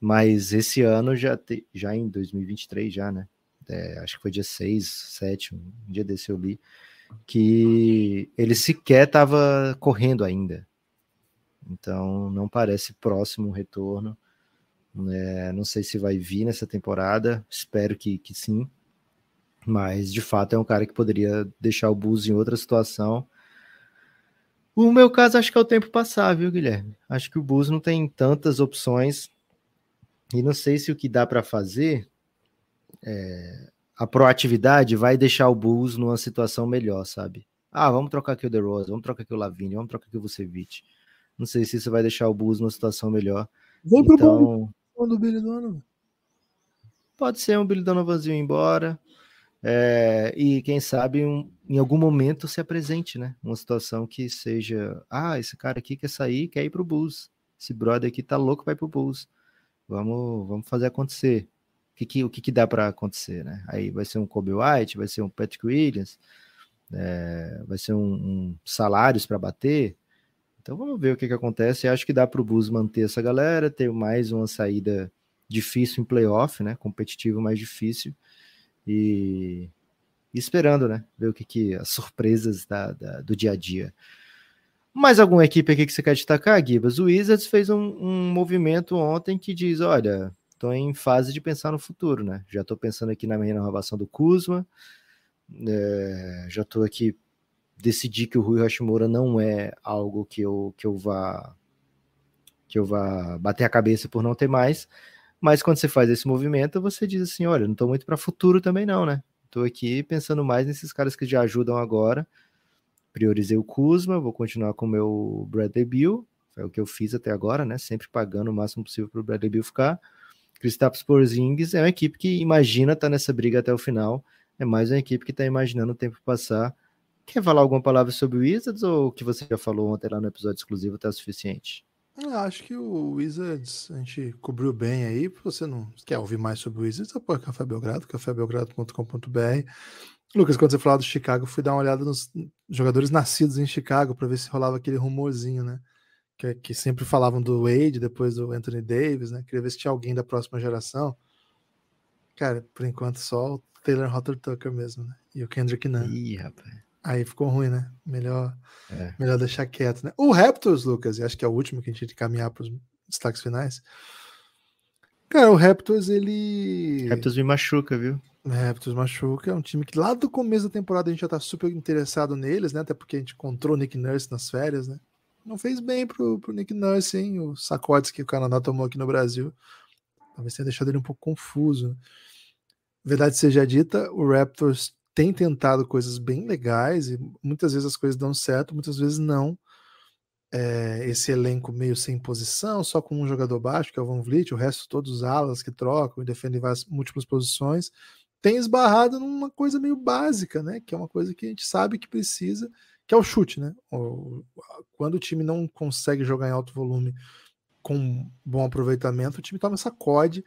mas esse ano já, te, já em 2023 já, né? É, acho que foi dia 6, 7, um dia desse eu li, que ele sequer estava correndo ainda. Então, não parece próximo o retorno. É, não sei se vai vir nessa temporada, espero que, que sim. Mas, de fato, é um cara que poderia deixar o Bulls em outra situação. O meu caso, acho que é o tempo passar, viu, Guilherme? Acho que o Bulls não tem tantas opções. E não sei se o que dá para fazer, é, a proatividade vai deixar o Bulls numa situação melhor, sabe? Ah, vamos trocar aqui o Rose, vamos trocar aqui o Lavigne, vamos trocar aqui o Vucevic. Não sei se isso vai deixar o Bulls numa situação melhor. Vem pro então, bom então, do Billy Donovan. Pode ser um Billy Donovanzinho embora. É, e quem sabe um, em algum momento se apresente, né? Uma situação que seja, ah, esse cara aqui quer sair, quer ir pro Bulls. Esse brother aqui tá louco, vai pro Bulls. Vamos, vamos fazer acontecer. O que, que o que, que dá para acontecer, né? Aí vai ser um Kobe White, vai ser um Patrick Williams, é, vai ser um, um salários para bater. Então vamos ver o que, que acontece. Eu acho que dá para o Bus manter essa galera, ter mais uma saída difícil em playoff, né? Competitivo mais difícil. E, e esperando, né? Ver o que, que as surpresas da, da, do dia a dia. Mais alguma equipe aqui que você quer destacar, Gibas? O Wizards fez um, um, movimento ontem que diz: olha, estou em fase de pensar no futuro, né? Já estou pensando aqui na minha renovação do Kuzma, é, já estou aqui decidir que o Rui Hashimura não é algo que eu, que eu vá que eu vá bater a cabeça por não ter mais, mas quando você faz esse movimento, você diz assim, olha, não estou muito para futuro também não, né? Estou aqui pensando mais nesses caras que já ajudam agora. Priorizei o Kuzma, vou continuar com o meu Bradley Bill, é o que eu fiz até agora, né? Sempre pagando o máximo possível para o Bradley Bill ficar. Kristaps Porzingis é uma equipe que imagina estar tá nessa briga até o final. É mais uma equipe que está imaginando o tempo passar Quer falar alguma palavra sobre o Wizards ou o que você já falou ontem lá no episódio exclusivo tá suficiente? Eu ah, acho que o Wizards a gente cobriu bem aí. Se você não quer ouvir mais sobre o Wizards, apoia o Café Belgrado, cafébelgrado.com.br. Lucas, quando você falou do Chicago, fui dar uma olhada nos jogadores nascidos em Chicago para ver se rolava aquele rumorzinho, né? Que, que, sempre falavam do Wade, depois do Anthony Davis, né? Queria ver se tinha alguém da próxima geração. Cara, por enquanto só o Taylor Hotter Tucker mesmo, né? E o Kendrick Nunn. Ih, rapaz. Aí ficou ruim, né? Melhor, é. melhor deixar quieto, né? O Raptors, Lucas, e acho que é o último que a gente tem que caminhar para os destaques finais. Cara, o Raptors, ele. Raptors me machuca, viu? Raptors machuca, é um time que lá do começo da temporada a gente já tá super interessado neles, né? Até porque a gente encontrou o Nick Nurse nas férias, né? Não fez bem pro, pro Nick Nurse, hein? Os sacodes que o Canadá tomou aqui no Brasil. Talvez tenha deixado ele um pouco confuso. Verdade seja dita, o Raptors tem tentado coisas bem legais e muitas vezes as coisas dão certo, muitas vezes não. É, esse elenco meio sem posição, só com um jogador baixo, que é o Van Vliet, o resto todos os alas que trocam e defendem várias, múltiplas posições, tem esbarrado numa coisa meio básica, né? Que é uma coisa que a gente sabe que precisa, que é o chute, né? O, quando o time não consegue jogar em alto volume com bom aproveitamento, o time toma sacode.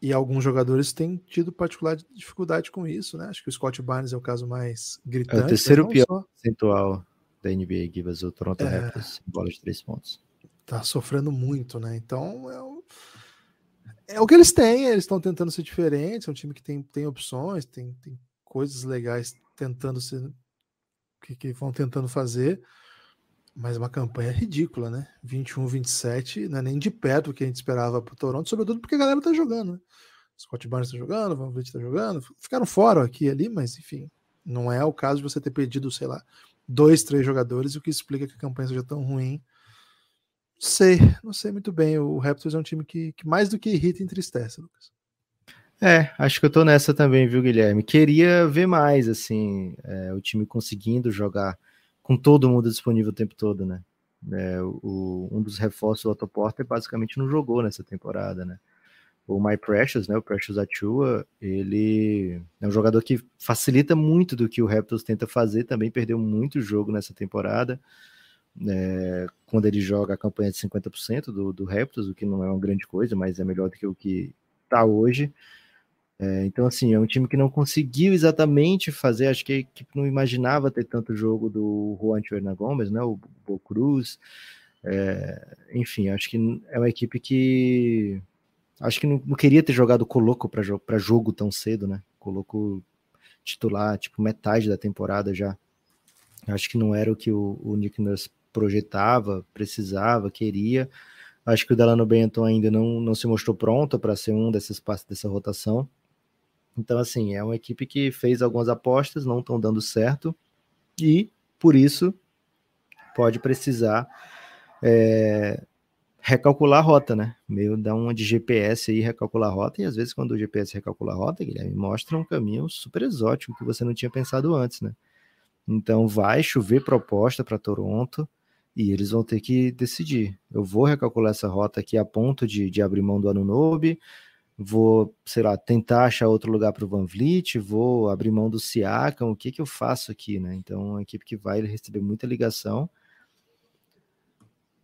E alguns jogadores têm tido particular dificuldade com isso, né? Acho que o Scott Barnes é o caso mais gritante. É o terceiro pior percentual da NBA Givas, o Toronto é... Raptors, bola de três pontos. Tá sofrendo muito, né? Então é o, é o que eles têm, eles estão tentando ser diferentes, é um time que tem, tem opções, tem, tem coisas legais tentando ser que, que vão tentando fazer. Mas uma campanha ridícula, né? 21, 27, não é nem de perto o que a gente esperava para o Toronto, sobretudo porque a galera tá jogando, né? Scott Barnes está jogando, Van Vliet está jogando, ficaram fora aqui e ali, mas enfim, não é o caso de você ter perdido, sei lá, dois, três jogadores, o que explica que a campanha seja tão ruim. Não sei, não sei muito bem. O Raptors é um time que, que mais do que irrita, entristece, Lucas. É, acho que eu tô nessa também, viu, Guilherme? Queria ver mais, assim, é, o time conseguindo jogar com todo mundo disponível o tempo todo, né? É, o, um dos reforços do Otto basicamente não jogou nessa temporada, né? O My Precious, né, o Precious Atua, ele é um jogador que facilita muito do que o Raptors tenta fazer, também perdeu muito jogo nessa temporada, né? quando ele joga a campanha de 50% do, do Raptors, o que não é uma grande coisa, mas é melhor do que o que está hoje. É, então, assim, é um time que não conseguiu exatamente fazer, acho que a equipe não imaginava ter tanto jogo do Juan Hernan Gomes, né, o Bocruz, é, enfim, acho que é uma equipe que acho que não, não queria ter jogado Coloco para jogo, jogo tão cedo, né? Coloco titular, tipo, metade da temporada já. Acho que não era o que o, o Nick Nurse projetava, precisava, queria. Acho que o Delano Benton ainda não, não se mostrou pronto para ser um desses passos dessa rotação. Então, assim, é uma equipe que fez algumas apostas, não estão dando certo, e por isso pode precisar é, recalcular a rota, né? Meio dar uma de GPS aí, recalcular a rota, e às vezes quando o GPS recalcula a rota, Guilherme, mostra um caminho super exótico que você não tinha pensado antes, né? Então vai chover proposta para Toronto e eles vão ter que decidir. Eu vou recalcular essa rota aqui a ponto de, de abrir mão do Anunobi, vou, sei lá, tentar achar outro lugar para o Van Vliet, vou abrir mão do Siakam, o que que eu faço aqui, né? Então, a equipe que vai receber muita ligação.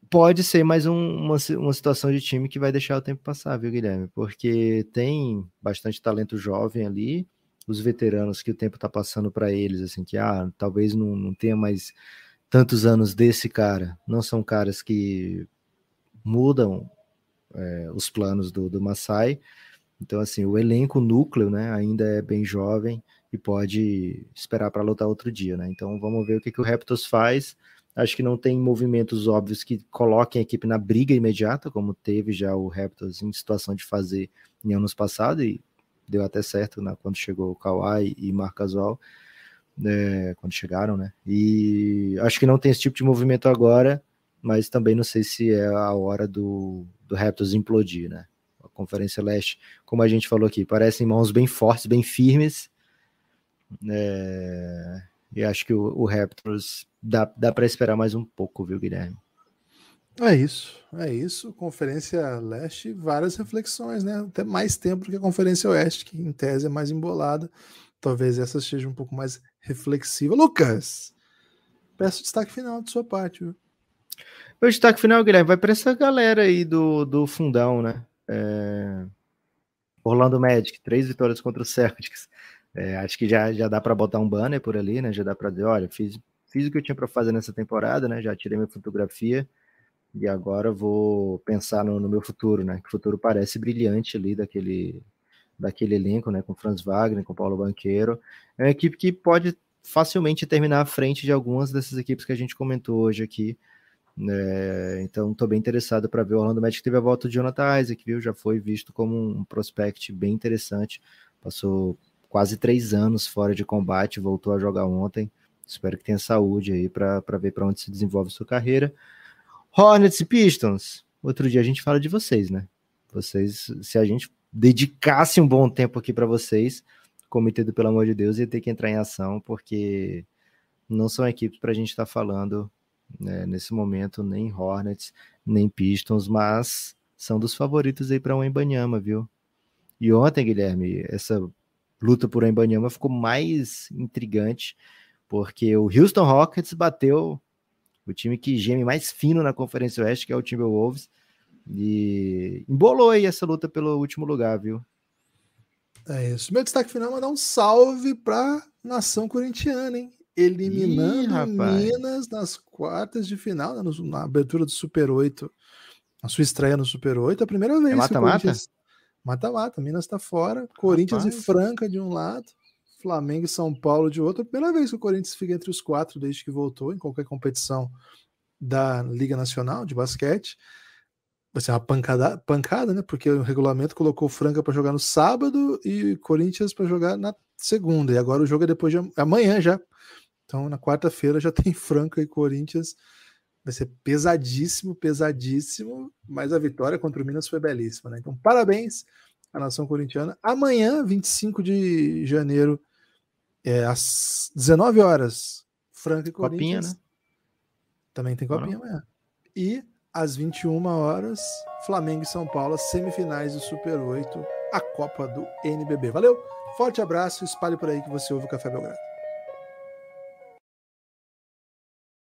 Pode ser mais um, uma, uma situação de time que vai deixar o tempo passar, viu, Guilherme? Porque tem bastante talento jovem ali, os veteranos que o tempo está passando para eles, assim, que ah, talvez não, não tenha mais tantos anos desse cara, não são caras que mudam é, os planos do, do Masai. Então, assim, o elenco núcleo, né, ainda é bem jovem e pode esperar para lutar outro dia, né? Então, vamos ver o que, que o Raptors faz. Acho que não tem movimentos óbvios que coloquem a equipe na briga imediata, como teve já o Raptors em situação de fazer em anos passados, e deu até certo né, quando chegou o Kawhi e Marc Gasol, é, quando chegaram, né? E acho que não tem esse tipo de movimento agora, mas também não sei se é a hora do, do Raptors implodir, né? A Conferência Leste, como a gente falou aqui, parecem mãos bem fortes, bem firmes, é... e acho que o, o Raptors dá, dá para esperar mais um pouco, viu, Guilherme? É isso, é isso. Conferência Leste, várias reflexões, né? Até mais tempo do que a Conferência Oeste, que em tese é mais embolada. Talvez essa seja um pouco mais reflexiva. Lucas, peço destaque final de sua parte. Viu? Meu destaque final, Guilherme, vai para essa galera aí do, do fundão, né? É... Orlando Magic, três vitórias contra o Celtics. É, acho que já, já dá para botar um banner por ali, né? Já dá para dizer, olha, fiz, fiz o que eu tinha para fazer nessa temporada, né? Já tirei minha fotografia e agora vou pensar no, no meu futuro, né? Que o futuro parece brilhante ali daquele daquele elenco, né? Com Franz Wagner, com Paulo Banqueiro. É uma equipe que pode facilmente terminar à frente de algumas dessas equipes que a gente comentou hoje aqui. É, então, estou bem interessado para ver. O Orlando Magic teve a volta de Jonathan Isaac, viu? Já foi visto como um prospect bem interessante. Passou quase três anos fora de combate, voltou a jogar ontem. Espero que tenha saúde aí para ver para onde se desenvolve sua carreira. Hornets e Pistons. Outro dia a gente fala de vocês, né? Vocês, se a gente dedicasse um bom tempo aqui para vocês, o comitê do pelo amor de Deus ia ter que entrar em ação, porque não são equipes para a gente estar tá falando né? Nesse momento, nem Hornets, nem Pistons, mas são dos favoritos aí para o Embanyama, viu? E ontem, Guilherme, essa luta por Embanyama ficou mais intrigante, porque o Houston Rockets bateu o time que geme mais fino na Conferência Oeste, que é o Timberwolves, e embolou aí essa luta pelo último lugar, viu? É isso. Meu destaque final é mandar um salve para nação corintiana, hein? eliminando Ih, Minas nas quartas de final, né, na abertura do Super 8, a sua estreia no Super 8, a primeira vez. É mata-mata? Mata-mata, Minas está fora, Corinthians Rapaz. e Franca de um lado, Flamengo e São Paulo de outro. Primeira vez que o Corinthians fica entre os quatro desde que voltou em qualquer competição da Liga Nacional de basquete. Vai ser uma pancada, pancada né? Porque o regulamento colocou Franca para jogar no sábado e Corinthians para jogar na segunda. E agora o jogo é depois de é amanhã já. Então, na quarta-feira já tem Franca e Corinthians. Vai ser pesadíssimo, pesadíssimo, mas a vitória contra o Minas foi belíssima, né? Então, parabéns à nação corintiana. Amanhã, 25 de janeiro, é, às 19 horas, Franca e Corinthians. Copinha, né? Também tem copinha Não. amanhã. E às 21 horas, Flamengo e São Paulo, semifinais do Super 8, a Copa do NBB. Valeu, forte abraço, espalhe por aí que você ouve o Café Belgrado.